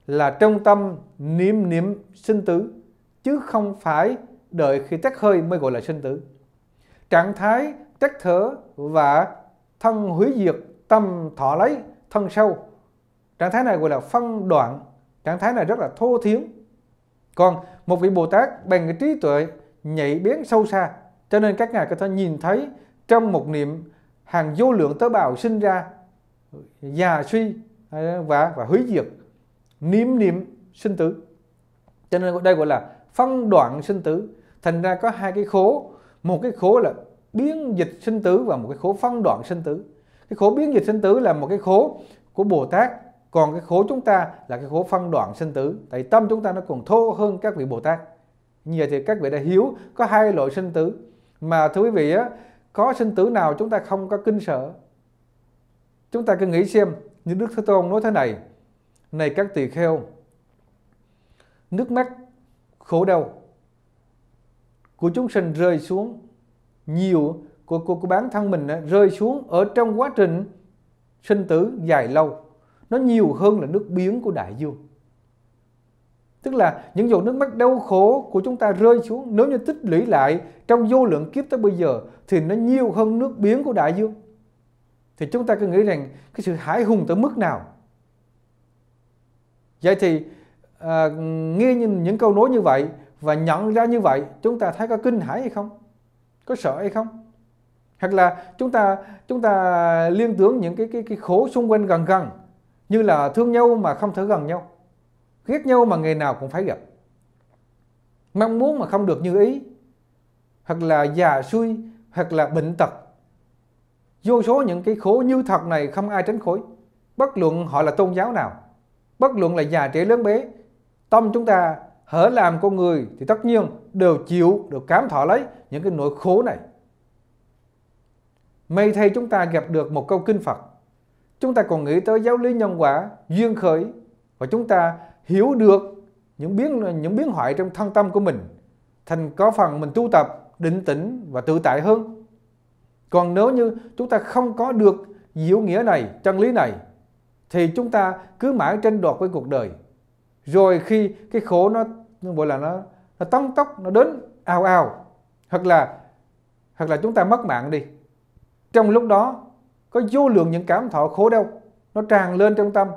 là trong tâm niệm niệm sinh tử chứ không phải đợi khi tách hơi mới gọi là sinh tử. Trạng thái tách thở và thân hủy diệt tâm thọ lấy thân sâu trạng thái này gọi là phân đoạn trạng thái này rất là thô thiến còn một vị bồ tát bằng cái trí tuệ nhảy bén sâu xa. Cho nên các ngài có thể nhìn thấy trong một niệm hàng vô lượng tế bào sinh ra, già suy và và hủy diệt, niệm niệm sinh tử. Cho nên đây gọi là phân đoạn sinh tử. Thành ra có hai cái khổ một cái khổ là biến dịch sinh tử và một cái khổ phân đoạn sinh tử. Cái khổ biến dịch sinh tử là một cái khổ của Bồ Tát còn cái khổ chúng ta là cái khổ phân đoạn sinh tử tại tâm chúng ta nó còn thô hơn các vị bồ tát như vậy thì các vị đã hiểu có hai loại sinh tử mà thưa quý vị á, có sinh tử nào chúng ta không có kinh sợ chúng ta cứ nghĩ xem như đức thế tôn nói thế này này các tỳ kheo nước mắt khổ đau của chúng sinh rơi xuống nhiều của, của, của bản thân mình rơi xuống ở trong quá trình sinh tử dài lâu nó nhiều hơn là nước biển của đại dương Tức là những giọt nước mắt đau khổ của chúng ta rơi xuống nếu như tích lũy lại trong vô lượng kiếp tới bây giờ thì nó nhiều hơn nước biển của đại dương. Thì chúng ta cứ nghĩ rằng cái sự hải hùng tới mức nào. Vậy thì à, nghe những, những câu nói như vậy và nhận ra như vậy chúng ta thấy có kinh hãi hay không? Có sợ hay không? Hoặc là chúng ta chúng ta liên tưởng những cái cái cái khổ xung quanh gần gần như là thương nhau mà không thể gần nhau ghét nhau mà ngày nào cũng phải gặp mong muốn mà không được như ý hoặc là già suy hoặc là bệnh tật vô số những cái khổ như thật này không ai tránh khỏi bất luận họ là tôn giáo nào bất luận là già trẻ lớn bé tâm chúng ta hở làm con người thì tất nhiên đều chịu đều cám thọ lấy những cái nỗi khổ này may thay chúng ta gặp được một câu kinh phật chúng ta còn nghĩ tới giáo lý nhân quả duyên khởi và chúng ta hiểu được những biến những biến hoại trong thân tâm của mình thành có phần mình tu tập định tĩnh và tự tại hơn còn nếu như chúng ta không có được diệu nghĩa này chân lý này thì chúng ta cứ mãi tranh đoạt với cuộc đời rồi khi cái khổ nó gọi là nó nó tăng tốc nó đến ào ào hoặc là hoặc là chúng ta mất mạng đi trong lúc đó có vô lượng những cảm thọ khổ đau nó tràn lên trong tâm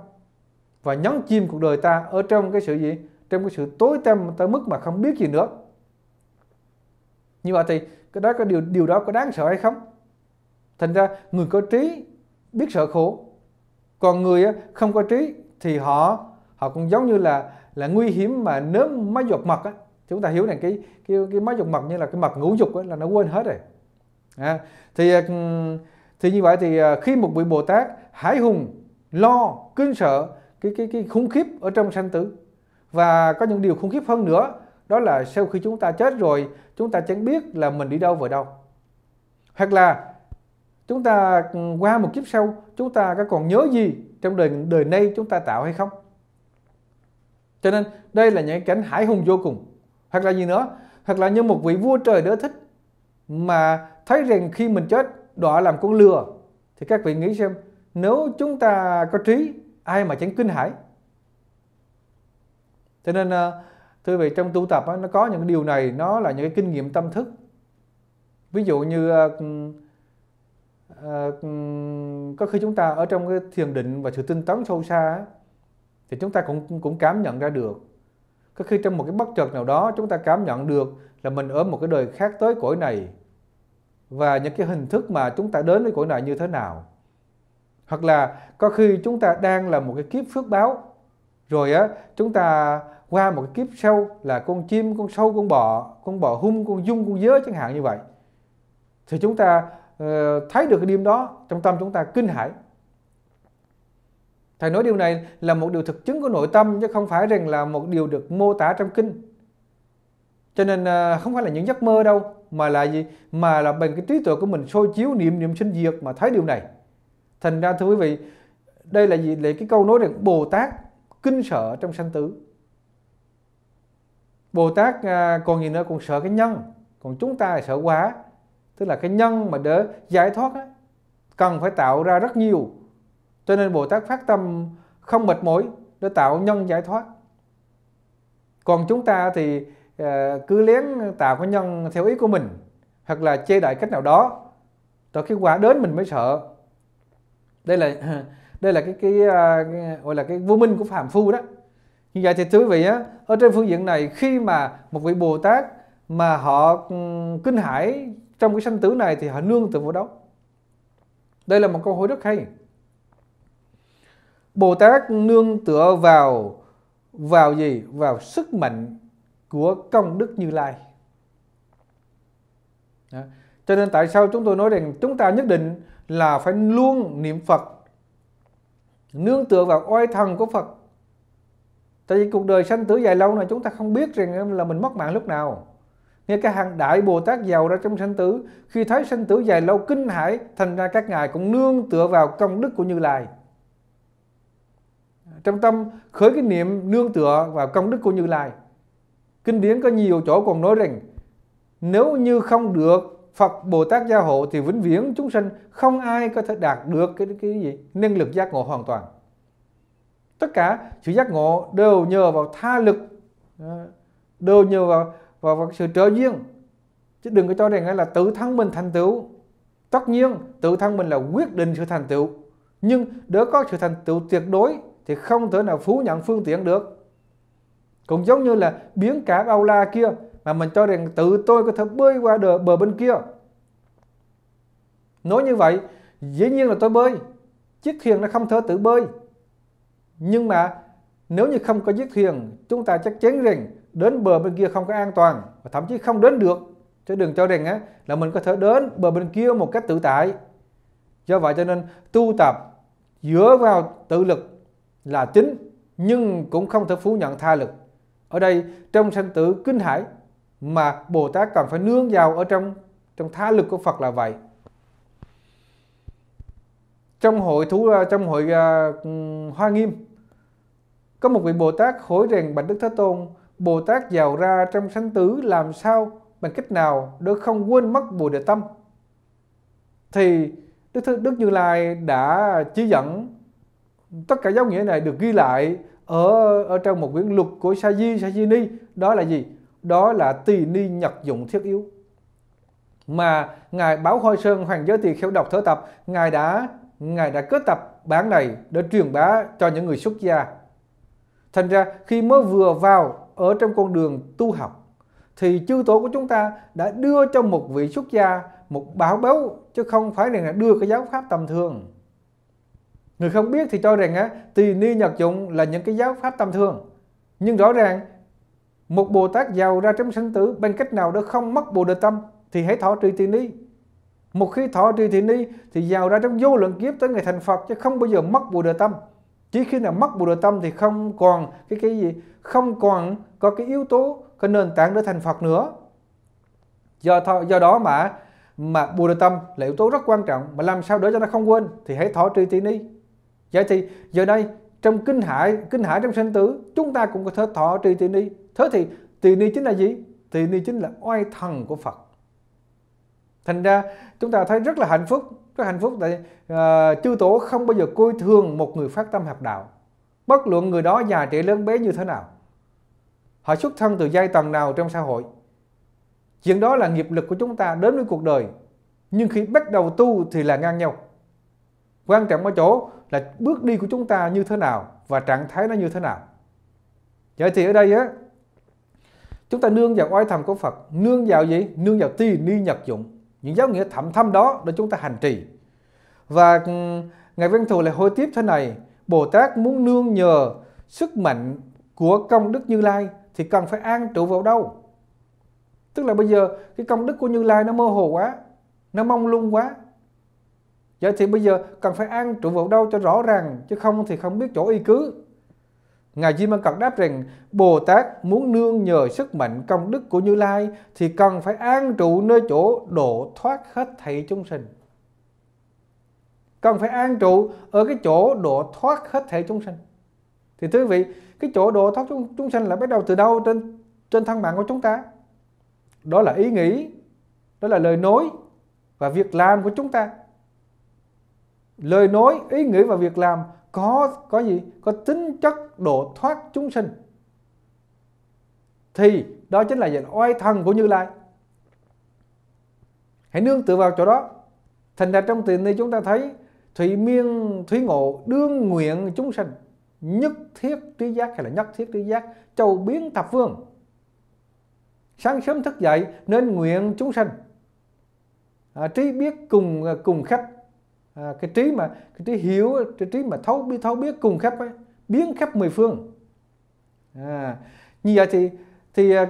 và nhấn chìm cuộc đời ta ở trong cái sự gì trong cái sự tối tăm tới mức mà không biết gì nữa như vậy thì cái đó cái điều điều đó có đáng sợ hay không thành ra người có trí biết sợ khổ còn người không có trí thì họ họ cũng giống như là là nguy hiểm mà nớm máy giọt mật á chúng ta hiểu rằng cái cái cái máy giọt mật như là cái mật ngũ dục ấy, là nó quên hết rồi à, thì ừ, thì như vậy thì à, khi một vị bồ tát hải hùng lo kinh sợ cái cái cái khủng khiếp ở trong sanh tử và có những điều khủng khiếp hơn nữa đó là sau khi chúng ta chết rồi chúng ta chẳng biết là mình đi đâu về đâu hoặc là chúng ta ừ, qua một kiếp sau chúng ta có còn nhớ gì trong đời đời nay chúng ta tạo hay không cho nên đây là những cảnh hải hùng vô cùng hoặc là gì nữa hoặc là như một vị vua trời đỡ thích mà thấy rằng khi mình chết đọa làm con lừa thì các vị nghĩ xem nếu chúng ta có trí ai mà chẳng kinh hãi cho nên ờ, thưa vị trong tu tập nó có những điều này nó là những cái kinh nghiệm tâm thức ví dụ như ờ, ờ, có khi chúng ta ở trong cái thiền định và sự tinh tấn sâu xa thì chúng ta cũng cũng cảm nhận ra được có khi trong một cái bất chợt nào đó chúng ta cảm nhận được là mình ở một cái đời khác tới cõi này và những cái hình thức mà chúng ta đến với cõi này như thế nào hoặc là có khi chúng ta đang là một cái kiếp phước báo. Rồi á, chúng ta qua một cái kiếp sau là con chim, con sâu, con bọ, con bọ hung, con dung, con dớ chẳng hạn như vậy. Thì chúng ta uh, thấy được cái điểm đó, trong tâm chúng ta kinh hãi. Thầy nói điều này là một điều thực chứng của nội tâm chứ không phải rằng là một điều được mô tả trong kinh. Cho nên uh, không phải là những giấc mơ đâu mà là gì? Mà là bằng cái trí tuệ của mình soi chiếu niệm niệm sinh diệt mà thấy điều này thành ra thưa quý vị đây là gì là cái câu nói rằng bồ tát kinh sợ trong sanh tử bồ tát à, còn gì nữa còn sợ cái nhân còn chúng ta sợ quá tức là cái nhân mà để giải thoát cần phải tạo ra rất nhiều cho nên bồ tát phát tâm không mệt mỏi để tạo nhân giải thoát còn chúng ta thì à, cứ lén tạo cái nhân theo ý của mình hoặc là chê đại cách nào đó rồi khi quả đến mình mới sợ đây là đây là cái cái uh, gọi là cái vô minh của phàm phu đó như vậy thì thưa quý vị á ở trên phương diện này khi mà một vị bồ tát mà họ kinh hãi trong cái sanh tử này thì họ nương tựa vào đâu đây là một câu hỏi rất hay bồ tát nương tựa vào vào gì vào sức mạnh của công đức như lai đó. Cho nên tại sao chúng tôi nói rằng chúng ta nhất định là phải luôn niệm Phật, nương tựa vào oai thần của Phật. Tại vì cuộc đời sanh tử dài lâu này chúng ta không biết rằng là mình mất mạng lúc nào. nghe cả hàng đại Bồ Tát giàu ra trong sanh tử, khi thấy sanh tử dài lâu kinh hãi, thành ra các ngài cũng nương tựa vào công đức của Như Lai. Trong tâm khởi cái niệm nương tựa vào công đức của Như Lai. Kinh điển có nhiều chỗ còn nói rằng nếu như không được Phật Bồ Tát gia hộ thì vĩnh viễn chúng sinh không ai có thể đạt được cái cái gì năng lực giác ngộ hoàn toàn. Tất cả sự giác ngộ đều nhờ vào tha lực, đều nhờ vào vào, vào sự trợ duyên. Chứ đừng có cho rằng là tự thân mình thành tựu. Tất nhiên tự thân mình là quyết định sự thành tựu. Nhưng để có sự thành tựu tuyệt đối thì không thể nào phủ nhận phương tiện được. Cũng giống như là biến cả bao la kia mà mình cho rằng tự tôi có thể bơi qua đờ, bờ bên kia nói như vậy dĩ nhiên là tôi bơi chiếc thuyền nó không thể tự bơi nhưng mà nếu như không có chiếc thuyền chúng ta chắc chắn rằng đến bờ bên kia không có an toàn và thậm chí không đến được chứ đừng cho rằng á, là mình có thể đến bờ bên kia một cách tự tại do vậy cho nên tu tập dựa vào tự lực là chính nhưng cũng không thể phủ nhận tha lực ở đây trong sanh tử kinh hải mà Bồ Tát cần phải nương vào ở trong trong tha lực của Phật là vậy trong hội thú à, trong hội uh, Hoa Nghiêm có một vị Bồ Tát hỏi rằng Bạch Đức Thế Tôn Bồ Tát giàu ra trong sanh tử làm sao bằng cách nào để không quên mất Bồ Đề Tâm thì Đức Đức Như Lai đã chỉ dẫn tất cả giáo nghĩa này được ghi lại ở ở trong một quyển luật của Sa Di Sa Di Ni đó là gì đó là tỳ ni nhật dụng thiết yếu mà ngài báo khôi sơn hoàng giới tỳ khéo đọc thở tập ngài đã ngài đã kết tập bản này để truyền bá cho những người xuất gia thành ra khi mới vừa vào ở trong con đường tu học thì chư tổ của chúng ta đã đưa cho một vị xuất gia một bảo báu chứ không phải là đưa cái giáo pháp tầm thường người không biết thì cho rằng á tỳ ni nhật dụng là những cái giáo pháp tầm thường nhưng rõ ràng một Bồ Tát giàu ra trong sanh tử bằng cách nào đó không mất Bồ Đề Tâm thì hãy thọ trì thiền ni Một khi thọ trì thiền ni thì giàu ra trong vô lượng kiếp tới ngày thành Phật chứ không bao giờ mất Bồ Đề Tâm. Chỉ khi nào mất Bồ Đề Tâm thì không còn cái cái gì, không còn có cái yếu tố, có nền tảng để thành Phật nữa. Do do đó mà mà Bồ Đề Tâm là yếu tố rất quan trọng mà làm sao để cho nó không quên thì hãy thọ trì thiền ni. Vậy thì giờ đây trong kinh hải kinh hải trong sanh tử chúng ta cũng có thể thọ trì tỳ ni thế thì tỳ ni chính là gì tỳ ni chính là oai thần của phật thành ra chúng ta thấy rất là hạnh phúc rất hạnh phúc tại uh, chư tổ không bao giờ coi thường một người phát tâm học đạo bất luận người đó già trẻ lớn bé như thế nào họ xuất thân từ giai tầng nào trong xã hội chuyện đó là nghiệp lực của chúng ta đến với cuộc đời nhưng khi bắt đầu tu thì là ngang nhau quan trọng ở chỗ là bước đi của chúng ta như thế nào và trạng thái nó như thế nào vậy thì ở đây á chúng ta nương vào oai thầm của Phật nương vào gì nương vào ti ni nhật dụng những giáo nghĩa thậm thâm đó để chúng ta hành trì và ừ, ngài Văn Thù lại hối tiếp thế này Bồ Tát muốn nương nhờ sức mạnh của công đức Như Lai thì cần phải an trụ vào đâu tức là bây giờ cái công đức của Như Lai nó mơ hồ quá nó mong lung quá Vậy thì bây giờ cần phải an trụ vào đâu cho rõ ràng, chứ không thì không biết chỗ y cứ. Ngài Di Mân Cật đáp rằng Bồ Tát muốn nương nhờ sức mạnh công đức của Như Lai thì cần phải an trụ nơi chỗ độ thoát hết thảy chúng sinh. Cần phải an trụ ở cái chỗ độ thoát hết thảy chúng sinh. Thì thưa quý vị, cái chỗ độ thoát chúng, chúng sinh là bắt đầu từ đâu trên trên thân mạng của chúng ta? Đó là ý nghĩ, đó là lời nói và việc làm của chúng ta lời nói ý nghĩ và việc làm có có gì có tính chất độ thoát chúng sinh thì đó chính là dạng oai thần của như lai hãy nương tựa vào chỗ đó thành ra trong tiền này chúng ta thấy thủy miên thủy ngộ đương nguyện chúng sinh nhất thiết trí giác hay là nhất thiết trí giác châu biến thập phương sáng sớm thức dậy nên nguyện chúng sinh à, trí biết cùng cùng khách à, cái trí mà cái trí hiểu cái trí mà thấu biết thấu biết cùng khắp ấy, biến khắp mười phương à, như vậy thì thì à,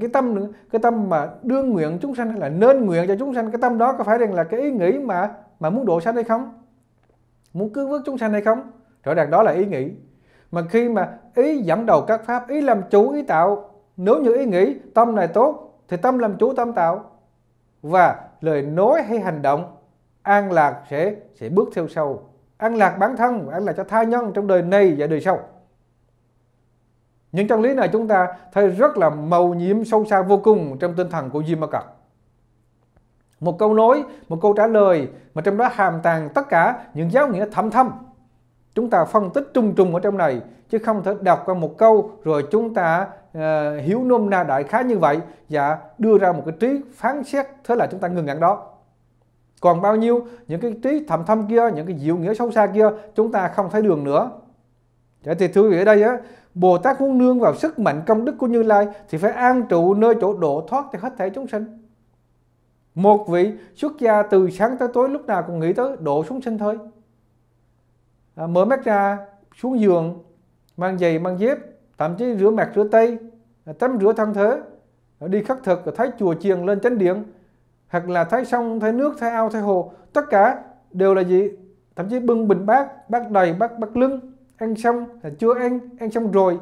cái tâm nữa cái tâm mà đương nguyện chúng sanh hay là nên nguyện cho chúng sanh cái tâm đó có phải rằng là cái ý nghĩ mà mà muốn độ sanh hay không muốn cứu vớt chúng sanh hay không rõ ràng đó là ý nghĩ mà khi mà ý dẫn đầu các pháp ý làm chủ ý tạo nếu như ý nghĩ tâm này tốt thì tâm làm chủ tâm tạo và lời nói hay hành động an lạc sẽ sẽ bước theo sau an lạc bản thân và an lạc cho tha nhân trong đời này và đời sau những chân lý này chúng ta thấy rất là màu nhiệm sâu xa vô cùng trong tinh thần của Cật. một câu nói một câu trả lời mà trong đó hàm tàng tất cả những giáo nghĩa thâm thâm chúng ta phân tích trung trùng ở trong này chứ không thể đọc qua một câu rồi chúng ta uh, hiểu nôm na đại khái như vậy và đưa ra một cái trí phán xét thế là chúng ta ngừng ngắn đó còn bao nhiêu những cái trí thầm thâm kia những cái diệu nghĩa sâu xa kia chúng ta không thấy đường nữa Thế thì thưa vị ở đây á, Bồ Tát muốn nương vào sức mạnh công đức của Như Lai thì phải an trụ nơi chỗ độ thoát thì hết thể chúng sinh. Một vị xuất gia từ sáng tới tối lúc nào cũng nghĩ tới độ xuống sinh thôi. À, mở mắt ra xuống giường, mang giày, mang dép, thậm chí rửa mặt rửa tay, tắm rửa thân thế, đi khắc thực thấy chùa chiền lên chánh điện hoặc là thái sông thái nước thái ao thái hồ tất cả đều là gì thậm chí bưng bình bát bát đầy bát bát lưng ăn xong là chưa ăn ăn xong rồi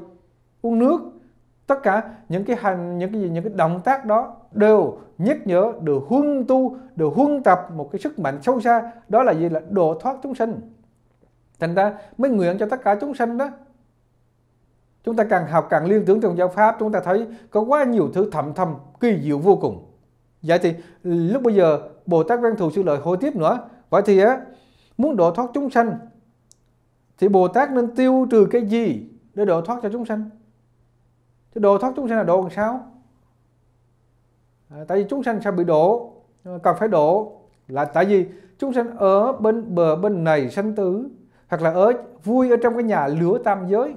uống nước tất cả những cái hành những cái gì những cái động tác đó đều nhắc nhở đều huân tu đều huân tập một cái sức mạnh sâu xa đó là gì là độ thoát chúng sinh thành ra mới nguyện cho tất cả chúng sinh đó chúng ta càng học càng liên tưởng trong giáo pháp chúng ta thấy có quá nhiều thứ thầm thầm kỳ diệu vô cùng Vậy dạ thì lúc bây giờ Bồ Tát Văn Thù Sư Lợi hồi tiếp nữa. Vậy thì á, muốn độ thoát chúng sanh thì Bồ Tát nên tiêu trừ cái gì để độ thoát cho chúng sanh? Thì độ thoát chúng sanh là độ làm sao? À, tại vì chúng sanh sao bị độ, à, cần phải độ là tại vì chúng sanh ở bên bờ bên này sanh tử hoặc là ở vui ở trong cái nhà lửa tam giới.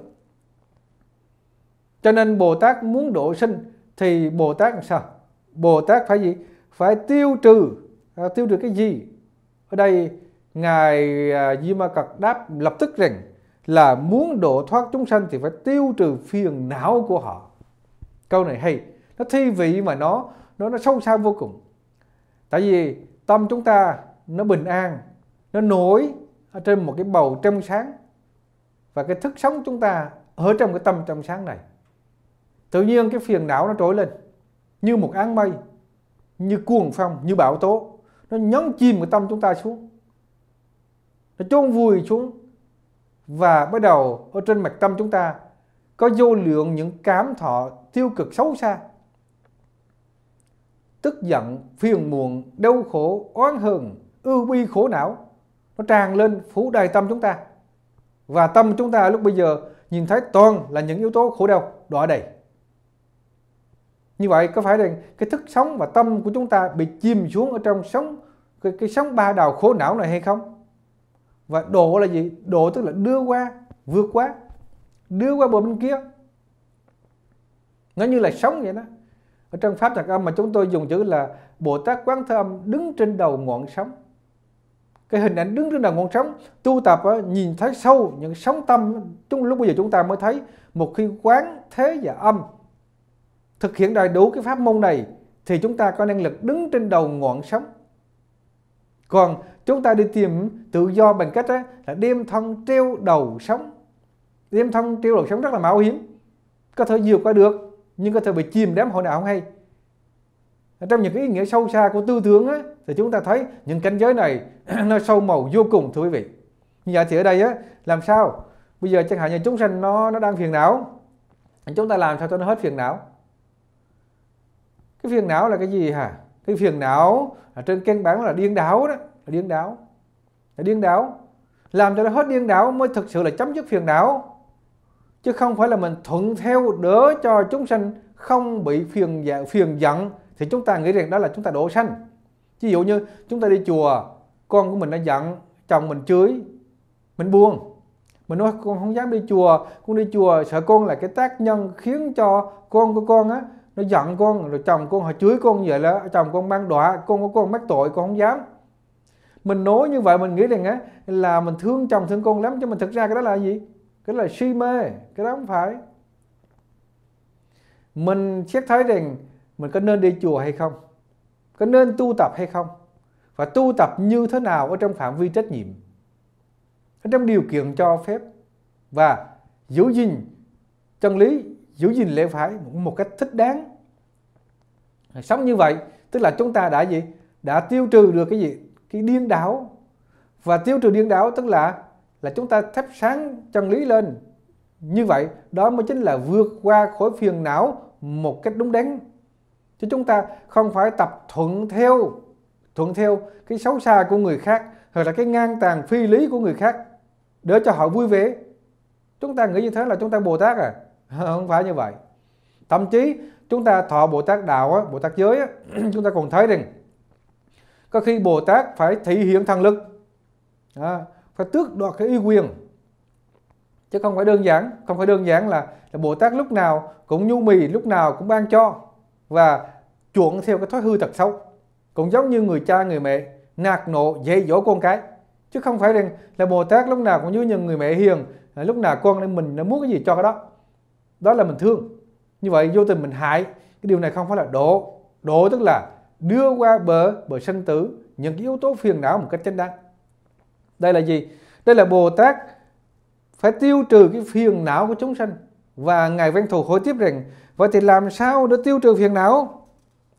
Cho nên Bồ Tát muốn độ sinh thì Bồ Tát làm sao? Bồ Tát phải gì? Phải tiêu trừ, à, tiêu trừ cái gì? Ở đây Ngài à, Di Ma Cật đáp lập tức rằng là muốn độ thoát chúng sanh thì phải tiêu trừ phiền não của họ. Câu này hay, nó thi vị mà nó nó nó sâu xa vô cùng. Tại vì tâm chúng ta nó bình an, nó nổi ở trên một cái bầu trong sáng và cái thức sống chúng ta ở trong cái tâm trong sáng này. Tự nhiên cái phiền não nó trỗi lên như một áng mây như cuồng phong như bão tố nó nhấn chìm cái tâm chúng ta xuống nó chôn vùi xuống và bắt đầu ở trên mặt tâm chúng ta có vô lượng những cảm thọ tiêu cực xấu xa tức giận phiền muộn đau khổ oán hờn ưu bi khổ não nó tràn lên phủ đầy tâm chúng ta và tâm chúng ta lúc bây giờ nhìn thấy toàn là những yếu tố khổ đau đọa đầy như vậy có phải là cái thức sống và tâm của chúng ta bị chìm xuống ở trong sống cái, cái sống ba đào khổ não này hay không và độ là gì độ tức là đưa qua vượt qua đưa qua bờ bên kia nó như là sống vậy đó ở trong pháp thật âm mà chúng tôi dùng chữ là bồ tát quán thế âm đứng trên đầu ngọn sóng cái hình ảnh đứng trên đầu ngọn sóng tu tập nhìn thấy sâu những sóng tâm chúng lúc bây giờ chúng ta mới thấy một khi quán thế và âm thực hiện đầy đủ cái pháp môn này thì chúng ta có năng lực đứng trên đầu ngọn sóng còn chúng ta đi tìm tự do bằng cách đó, là đem thân treo đầu sóng đem thân treo đầu sóng rất là mạo hiểm có thể vượt qua được nhưng có thể bị chìm đám hồi nào không hay trong những cái ý nghĩa sâu xa của tư tưởng á, thì chúng ta thấy những cảnh giới này nó sâu màu vô cùng thưa quý vị như vậy thì ở đây á, làm sao bây giờ chẳng hạn như chúng sanh nó nó đang phiền não chúng ta làm sao cho nó hết phiền não cái phiền não là cái gì hả cái phiền não ở trên kênh bán là điên đảo đó là điên đảo là điên đảo làm cho nó hết điên đảo mới thực sự là chấm dứt phiền não chứ không phải là mình thuận theo đỡ cho chúng sanh không bị phiền dạ, phiền giận thì chúng ta nghĩ rằng đó là chúng ta độ sanh ví dụ như chúng ta đi chùa con của mình đã giận chồng mình chửi mình buông, mình nói con không dám đi chùa con đi chùa sợ con là cái tác nhân khiến cho con của con á nó giận con rồi chồng con họ chửi con như vậy là chồng con mang đọa con của con mắc tội con không dám mình nói như vậy mình nghĩ rằng á là mình thương chồng thương con lắm chứ mình thực ra cái đó là gì cái đó là si mê cái đó không phải mình xét thấy rằng mình có nên đi chùa hay không có nên tu tập hay không và tu tập như thế nào ở trong phạm vi trách nhiệm ở trong điều kiện cho phép và giữ gìn chân lý giữ gìn lẽ phải một cách thích đáng sống như vậy tức là chúng ta đã gì đã tiêu trừ được cái gì cái điên đảo và tiêu trừ điên đảo tức là là chúng ta thắp sáng chân lý lên như vậy đó mới chính là vượt qua khối phiền não một cách đúng đắn chứ chúng ta không phải tập thuận theo thuận theo cái xấu xa của người khác hoặc là cái ngang tàn phi lý của người khác để cho họ vui vẻ chúng ta nghĩ như thế là chúng ta bồ tát à không phải như vậy thậm chí chúng ta thọ bồ tát đạo á, bồ tát giới á, chúng ta còn thấy rằng có khi bồ tát phải thể hiện thần lực à, phải tước đoạt cái uy quyền chứ không phải đơn giản không phải đơn giản là, là bồ tát lúc nào cũng nhu mì lúc nào cũng ban cho và chuộng theo cái thói hư tật xấu cũng giống như người cha người mẹ nạt nộ dạy dỗ con cái chứ không phải rằng là bồ tát lúc nào cũng như những người mẹ hiền lúc nào con nên mình nó muốn cái gì cho cái đó đó là mình thương như vậy vô tình mình hại cái điều này không phải là độ độ tức là đưa qua bờ bờ sanh tử những cái yếu tố phiền não một cách chánh đáng đây là gì đây là bồ tát phải tiêu trừ cái phiền não của chúng sanh và ngài văn thù hỏi tiếp rằng vậy thì làm sao để tiêu trừ phiền não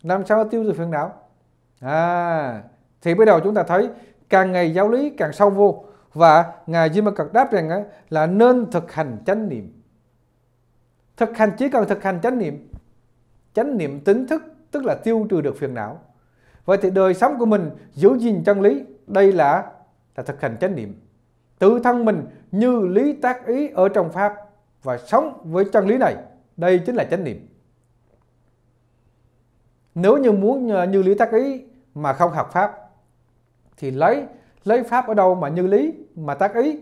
làm sao tiêu trừ phiền não à thì bắt đầu chúng ta thấy càng ngày giáo lý càng sâu vô và ngài Di Ma Cật đáp rằng là nên thực hành chánh niệm thực hành chỉ cần thực hành chánh niệm chánh niệm tính thức tức là tiêu trừ được phiền não vậy thì đời sống của mình giữ gìn chân lý đây là là thực hành chánh niệm tự thân mình như lý tác ý ở trong pháp và sống với chân lý này đây chính là chánh niệm nếu như muốn như lý tác ý mà không học pháp thì lấy lấy pháp ở đâu mà như lý mà tác ý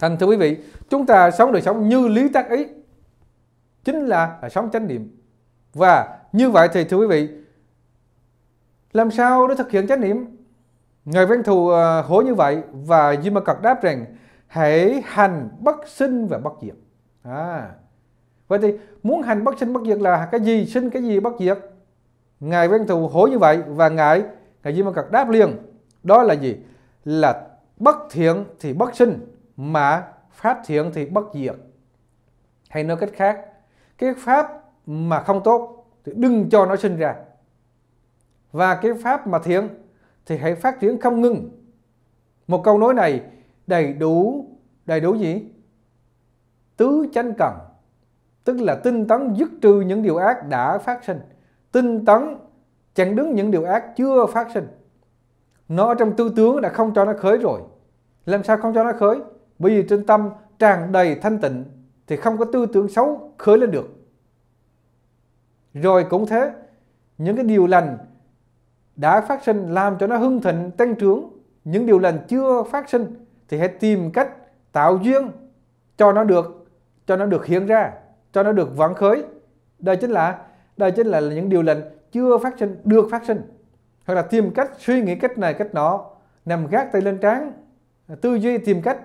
Thành thưa quý vị, chúng ta sống đời sống như lý tác ý, chính là, là sống chánh niệm. Và như vậy thì thưa quý vị, làm sao để thực hiện chánh niệm? Ngài Văn Thù ờ, hố như vậy và di Ma Cật đáp rằng hãy hành bất sinh và bất diệt. À, vậy thì muốn hành bất sinh bất diệt là cái gì sinh cái gì bất diệt? Ngài Văn Thù hố như vậy và ngài ngài di Ma Cật đáp liền đó là gì? Là bất thiện thì bất sinh mà phát thiện thì bất diệt hay nói cách khác cái pháp mà không tốt thì đừng cho nó sinh ra và cái pháp mà thiện thì hãy phát triển không ngừng một câu nói này đầy đủ đầy đủ gì tứ chánh cần tức là tinh tấn dứt trừ những điều ác đã phát sinh tinh tấn chặn đứng những điều ác chưa phát sinh nó ở trong tư tướng đã không cho nó khởi rồi làm sao không cho nó khởi bởi vì trên tâm tràn đầy thanh tịnh thì không có tư tưởng xấu khởi lên được. Rồi cũng thế, những cái điều lành đã phát sinh làm cho nó hưng thịnh tăng trưởng, những điều lành chưa phát sinh thì hãy tìm cách tạo duyên cho nó được cho nó được hiện ra, cho nó được vãng khởi. Đây chính là đây chính là những điều lành chưa phát sinh được phát sinh. Hoặc là tìm cách suy nghĩ cách này cách nọ, nằm gác tay lên trán, tư duy tìm cách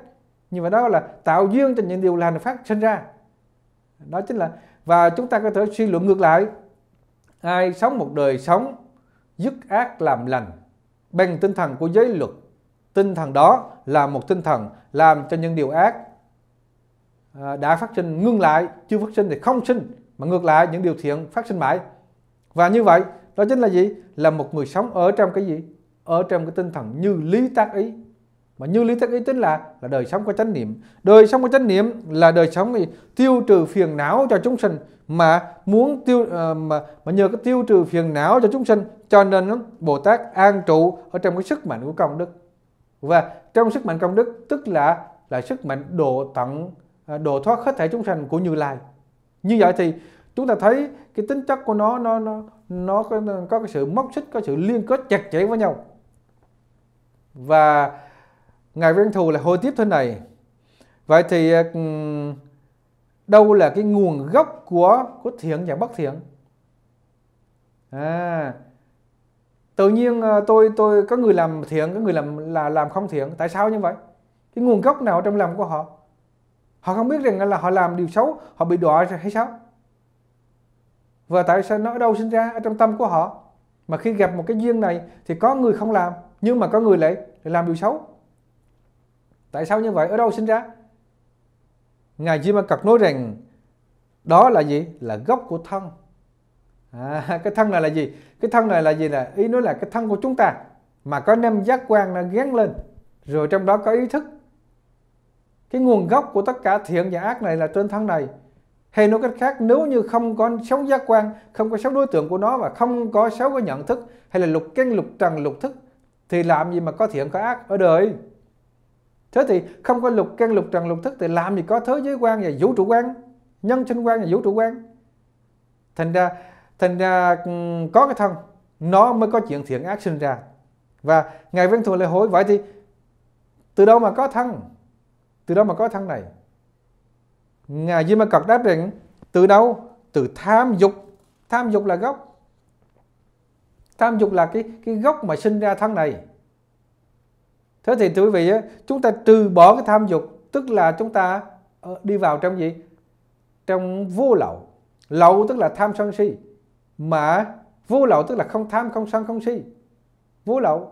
nhưng mà đó là tạo duyên cho những điều lành phát sinh ra đó chính là và chúng ta có thể suy luận ngược lại ai sống một đời sống dứt ác làm lành bằng tinh thần của giới luật tinh thần đó là một tinh thần làm cho những điều ác à, đã phát sinh ngưng lại chưa phát sinh thì không sinh mà ngược lại những điều thiện phát sinh mãi và như vậy đó chính là gì là một người sống ở trong cái gì ở trong cái tinh thần như lý tác ý mà như lý thuyết ấy chính là là đời sống có chánh niệm đời sống có chánh niệm là đời sống gì? tiêu trừ phiền não cho chúng sinh mà muốn tiêu uh, mà mà nhờ cái tiêu trừ phiền não cho chúng sinh cho nên bồ tát an trụ ở trong cái sức mạnh của công đức và trong sức mạnh công đức tức là là sức mạnh độ tận ờ, độ thoát hết thể chúng sanh của như lai như vậy thì chúng ta thấy cái tính chất của nó nó nó nó có, có cái sự móc xích có sự liên kết chặt chẽ với nhau và ngài với thù là hồi tiếp thế này vậy thì ờ, ừ, đâu là cái nguồn gốc của của thiện và bất thiện à, tự nhiên ờ, tôi tôi có người làm thiện có người làm là làm không thiện tại sao như vậy cái nguồn gốc nào trong lòng của họ họ không biết rằng là họ làm điều xấu họ bị đọa hay sao và tại sao nó ở đâu sinh ra ở trong tâm của họ mà khi gặp một cái duyên này thì có người không làm nhưng mà có người lại làm điều xấu Tại sao như vậy? Ở đâu sinh ra? Ngài Jimakak nói rằng đó là gì? Là gốc của thân. À, cái thân này là gì? Cái thân này là gì là ý nói là cái thân của chúng ta mà có năm giác quan nó gắn lên rồi trong đó có ý thức. Cái nguồn gốc của tất cả thiện và ác này là trên thân này. Hay nói cách khác nếu như không có sáu giác quan, không có sáu đối tượng của nó và không có sáu cái nhận thức hay là lục căn lục trần lục thức thì làm gì mà có thiện có ác ở đời? thế thì không có lục căn lục trần lục thức thì làm gì có thế giới quan và vũ trụ quan nhân sinh quan và vũ trụ quan thành ra thành ra ừ, có cái thân nó mới có chuyện thiện ác sinh ra và ngài văn thù lại hỏi vậy thì từ đâu mà có thân từ đâu mà có thân này ngài di ma cật đáp rằng từ đâu từ tham dục tham dục là gốc tham dục là cái cái gốc mà sinh ra thân này thế thì thưa quý vị chúng ta trừ bỏ cái tham dục tức là chúng ta ờ, đi vào trong gì trong vô lậu lậu tức là tham sân si mà vô lậu tức là không tham không sân không si vô lậu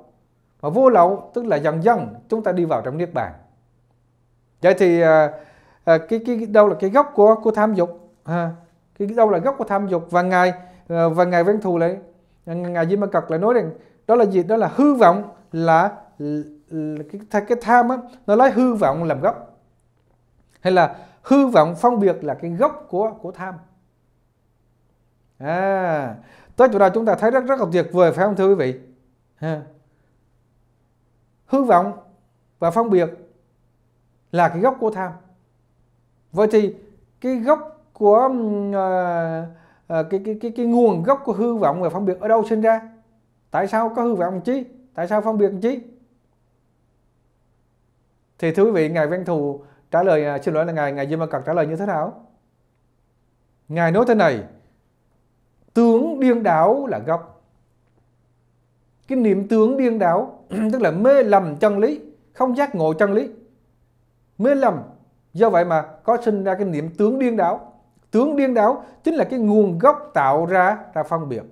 mà vô lậu tức là dần dần chúng ta đi vào trong niết bàn vậy thì ờ, ờ, cái cái đâu là cái gốc của của tham dục ha cái đâu là gốc của tham dục và ngài và ngài văn thù lại ngài di ma cật lại nói rằng đó là gì đó là hư vọng là cái, cái tham á, nó nói hư vọng làm gốc hay là hư vọng phân biệt là cái gốc của của tham à tới chỗ nào chúng ta thấy rất rất là tuyệt vời phải không thưa quý vị ha. hư vọng và phân biệt là cái gốc của tham vậy thì cái gốc của uh, uh, cái, cái cái cái nguồn gốc của hư vọng và phân biệt ở đâu sinh ra tại sao có hư vọng chi tại sao phân biệt chi thì thưa quý vị ngài Văn Thù trả lời à, xin lỗi là ngài ngài Dương Văn Cật trả lời như thế nào ngài nói thế này tướng điên đảo là gốc cái niệm tướng điên đảo tức là mê lầm chân lý không giác ngộ chân lý mê lầm do vậy mà có sinh ra cái niệm tướng điên đảo tướng điên đảo chính là cái nguồn gốc tạo ra ra phân biệt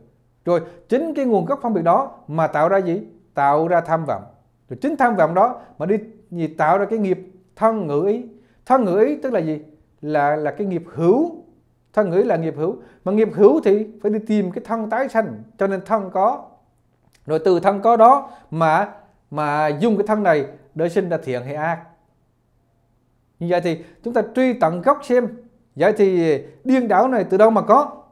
rồi chính cái nguồn gốc phân biệt đó mà tạo ra gì tạo ra tham vọng rồi chính tham vọng đó mà đi gì tạo ra cái nghiệp thân ngữ ý thân ngữ ý tức là gì là là cái nghiệp hữu thân ngữ là nghiệp hữu mà nghiệp hữu thì phải đi tìm cái thân tái sanh cho nên thân có rồi từ thân có đó mà mà dùng cái thân này để sinh ra thiện hay ác như vậy thì chúng ta truy tận gốc xem vậy thì điên đảo này từ đâu mà có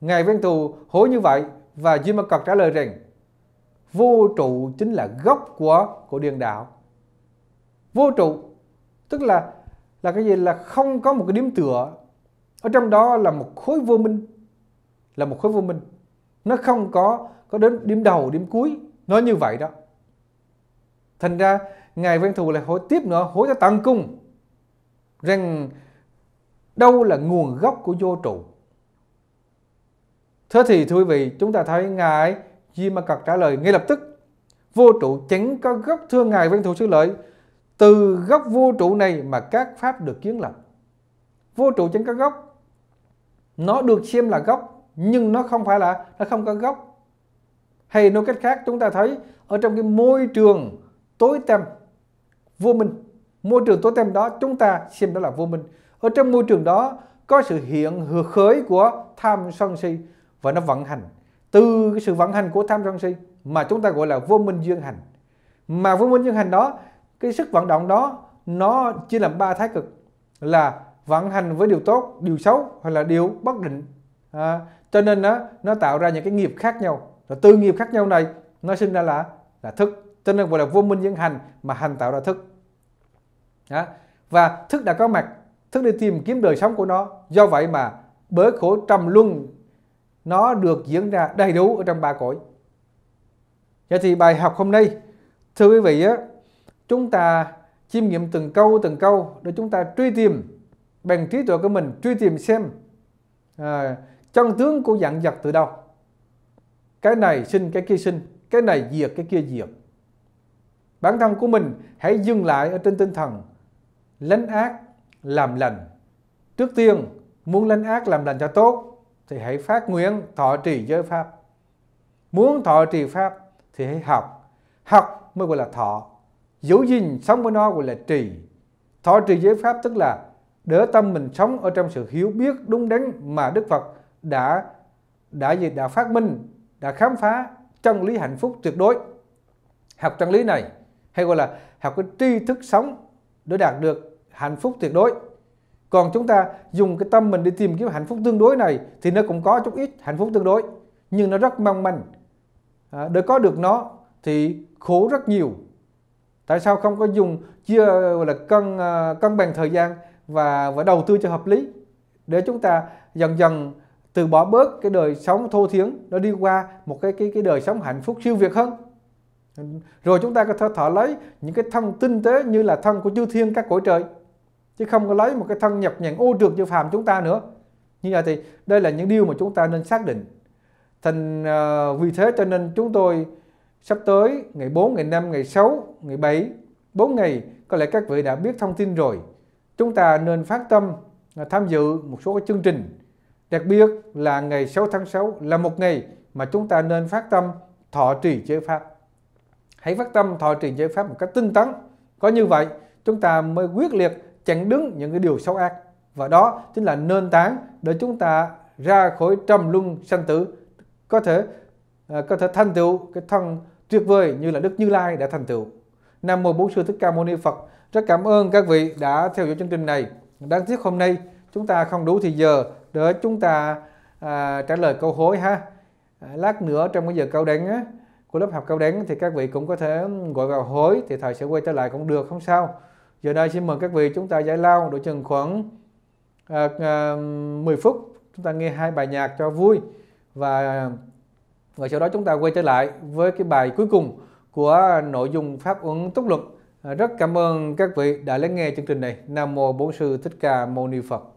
ngài viên tù hối như vậy và Duy Ma Cật trả lời rằng vô trụ chính là gốc của của điên đảo vô trụ tức là là cái gì là không có một cái điểm tựa ở trong đó là một khối vô minh là một khối vô minh nó không có có đến điểm đầu điểm cuối nó như vậy đó thành ra ngài văn thù lại hỏi tiếp nữa hỏi cho tăng cung rằng đâu là nguồn gốc của vô trụ thế thì thưa quý vị chúng ta thấy ngài Di Ma Cật trả lời ngay lập tức vô trụ chẳng có gốc thưa ngài văn thù sư lợi từ gốc vô trụ này mà các pháp được kiến lập vô trụ chẳng có gốc, nó được xem là gốc nhưng nó không phải là nó không có gốc. hay nói cách khác chúng ta thấy ở trong cái môi trường tối tăm vô minh môi trường tối tăm đó chúng ta xem đó là vô minh ở trong môi trường đó có sự hiện hừa khởi của tham sân si và nó vận hành từ cái sự vận hành của tham sân si mà chúng ta gọi là vô minh dương hành mà vô minh dương hành đó cái sức vận động đó nó chia làm ba thái cực là vận hành với điều tốt điều xấu hoặc là điều bất định à, cho nên đó, nó tạo ra những cái nghiệp khác nhau rồi tư nghiệp khác nhau này nó sinh ra là là thức cho nên gọi là vô minh dẫn hành mà hành tạo ra thức đó. và thức đã có mặt thức đi tìm kiếm đời sống của nó do vậy mà bới khổ trầm luân nó được diễn ra đầy đủ ở trong ba cõi vậy thì bài học hôm nay thưa quý vị á, chúng ta chiêm nghiệm từng câu từng câu để chúng ta truy tìm bằng trí tuệ của mình truy tìm xem à, chân tướng của dạng vật từ đâu cái này sinh cái kia sinh cái này diệt cái kia diệt bản thân của mình hãy dừng lại ở trên tinh thần lánh ác làm lành trước tiên muốn lánh ác làm lành cho tốt thì hãy phát nguyện thọ trì giới pháp muốn thọ trì pháp thì hãy học học mới gọi là thọ giữ gìn sống với nó gọi là trì thọ trì giới pháp tức là để tâm mình sống ở trong sự hiểu biết đúng đắn mà Đức Phật đã đã gì đã phát minh đã khám phá chân lý hạnh phúc tuyệt đối học chân lý này hay gọi là học cái tri thức sống để đạt được hạnh phúc tuyệt đối còn chúng ta dùng cái tâm mình đi tìm kiếm hạnh phúc tương đối này thì nó cũng có chút ít hạnh phúc tương đối nhưng nó rất mong manh à, để có được nó thì khổ rất nhiều tại sao không có dùng chia là cân ờ, cân bằng thời gian và và đầu tư cho hợp lý để chúng ta dần dần từ bỏ bớt cái đời sống thô thiển, nó đi qua một cái cái cái đời sống hạnh phúc siêu việt hơn rồi chúng ta có thể thở lấy những cái thân tinh tế như là thân của chư thiên các cõi trời chứ không có lấy một cái thân nhập nhàn ô trượt như phàm chúng ta nữa như vậy thì đây là những điều mà chúng ta nên xác định thành uh, vì thế cho nên chúng tôi Sắp tới, ngày 4, ngày 5, ngày 6, ngày 7, 4 ngày, có lẽ các vị đã biết thông tin rồi. Chúng ta nên phát tâm à, tham dự một số cái chương trình. Đặc biệt là ngày 6 tháng 6 là một ngày mà chúng ta nên phát tâm thọ trì chế pháp. Hãy phát tâm thọ trì chế pháp một cách tinh tấn. Có như vậy, chúng ta mới quyết liệt chặn đứng những cái điều xấu ác. Và đó chính là nền tảng để chúng ta ra khỏi trầm luân sanh tử, có thể à, có thể thành tựu cái thân tuyệt vời như là Đức Như Lai đã thành tựu. Nam Mô Bốn Sư Thích Ca Mâu Ni Phật. Rất cảm ơn các vị đã theo dõi chương trình này. Đáng tiếc hôm nay chúng ta không đủ thì giờ để chúng ta à, trả lời câu hối ha. À, lát nữa trong cái giờ cao đẳng á, của lớp học cao đẳng thì các vị cũng có thể gọi vào hối thì thầy sẽ quay trở lại cũng được không sao. Giờ đây xin mời các vị chúng ta giải lao độ chừng khoảng à, à, 10 phút chúng ta nghe hai bài nhạc cho vui và và sau đó chúng ta quay trở lại với cái bài cuối cùng của nội dung pháp ứng túc luật rất cảm ơn các vị đã lắng nghe chương trình này nam mô bổn sư thích ca mâu ni phật